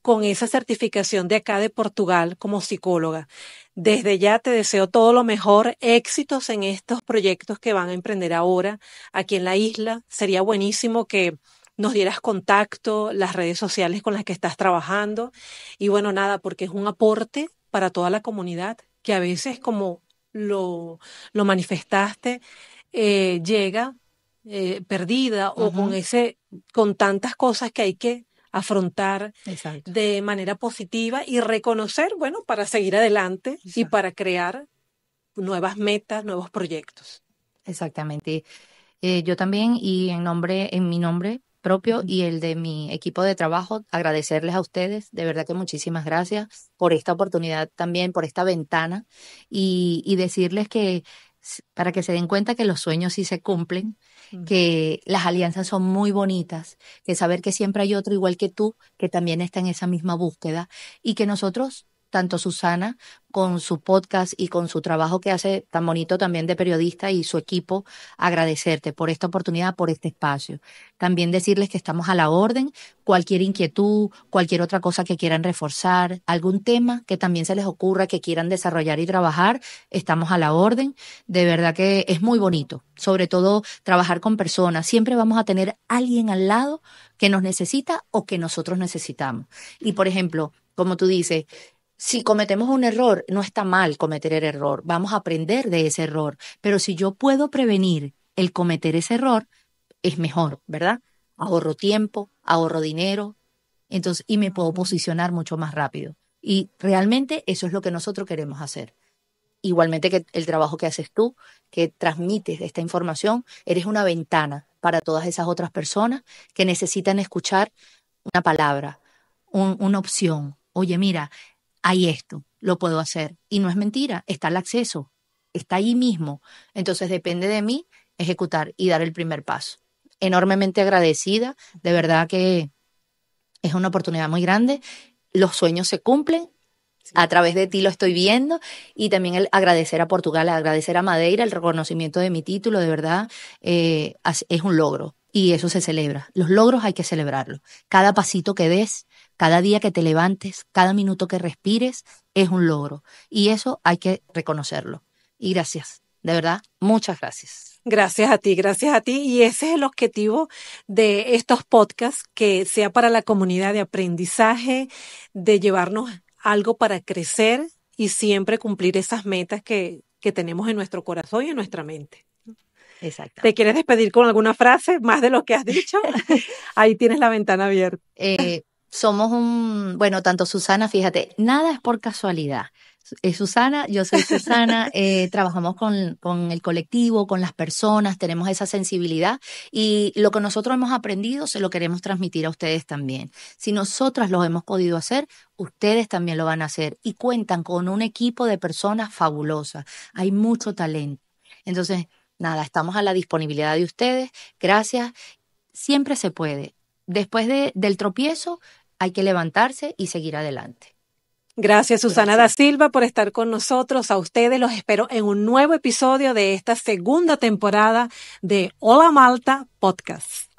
con esa certificación de acá de Portugal como psicóloga. Desde ya te deseo todo lo mejor, éxitos en estos proyectos que van a emprender ahora aquí en la isla. Sería buenísimo que nos dieras contacto, las redes sociales con las que estás trabajando. Y bueno, nada, porque es un aporte para toda la comunidad que a veces, como lo, manifestaste, eh, llega eh, perdida o con ese, con tantas cosas que hay que afrontar de manera positiva y reconocer, bueno, para seguir adelante y para crear nuevas metas, nuevos proyectos. Exactamente. Eh, yo también y en nombre, en mi nombre propio y el de mi equipo de trabajo, agradecerles a ustedes, de verdad que muchísimas gracias por esta oportunidad también, por esta ventana y, y decirles que para que se den cuenta que los sueños sí se cumplen, que las alianzas son muy bonitas, que saber que siempre hay otro igual que tú que también está en esa misma búsqueda y que nosotros tanto Susana con su podcast y con su trabajo que hace tan bonito también de periodista y su equipo, agradecerte por esta oportunidad, por este espacio. También decirles que estamos a la orden, cualquier inquietud, cualquier otra cosa que quieran reforzar, algún tema que también se les ocurra que quieran desarrollar y trabajar, estamos a la orden. De verdad que es muy bonito, sobre todo trabajar con personas. Siempre vamos a tener alguien al lado que nos necesita o que nosotros necesitamos. Y por ejemplo, como tú dices, si cometemos un error, no está mal cometer el error, vamos a aprender de ese error, pero si yo puedo prevenir el cometer ese error, es mejor, ¿verdad? Ahorro tiempo, ahorro dinero, entonces, y me puedo posicionar mucho más rápido. Y realmente eso es lo que nosotros queremos hacer. Igualmente que el trabajo que haces tú, que transmites esta información, eres una ventana para todas esas otras personas que necesitan escuchar una palabra, una opción. Oye, mira, hay esto, lo puedo hacer. Y no es mentira, está el acceso, está ahí mismo. Entonces depende de mí ejecutar y dar el primer paso. Enormemente agradecida, de verdad que es una oportunidad muy grande. Los sueños se cumplen, a través de ti lo estoy viendo y también el agradecer a Portugal, agradecer a Madeira el reconocimiento de mi título, de verdad, eh, es un logro y eso se celebra. Los logros hay que celebrarlos. Cada pasito que des, cada día que te levantes, cada minuto que respires es un logro y eso hay que reconocerlo. Y gracias, de verdad, muchas gracias. Gracias a ti, gracias a ti. Y ese es el objetivo de estos podcasts, que sea para la comunidad de aprendizaje, de llevarnos algo para crecer y siempre cumplir esas metas que, que tenemos en nuestro corazón y en nuestra mente. Exacto. ¿Te quieres despedir con alguna frase más de lo que has dicho? Ahí tienes la ventana abierta. Eh, somos un, bueno, tanto Susana, fíjate, nada es por casualidad. Eh, Susana, yo soy Susana, eh, trabajamos con, con, el colectivo, con las personas, tenemos esa sensibilidad y lo que nosotros hemos aprendido se lo queremos transmitir a ustedes también. Si nosotras lo hemos podido hacer, ustedes también lo van a hacer y cuentan con un equipo de personas fabulosas. Hay mucho talento. Entonces, nada, estamos a la disponibilidad de ustedes. Gracias. Siempre se puede. Después del tropiezo hay que levantarse y seguir adelante. Gracias Susana da Silva por estar con nosotros. A ustedes los espero en un nuevo episodio de esta segunda temporada de Hola Malta Podcast.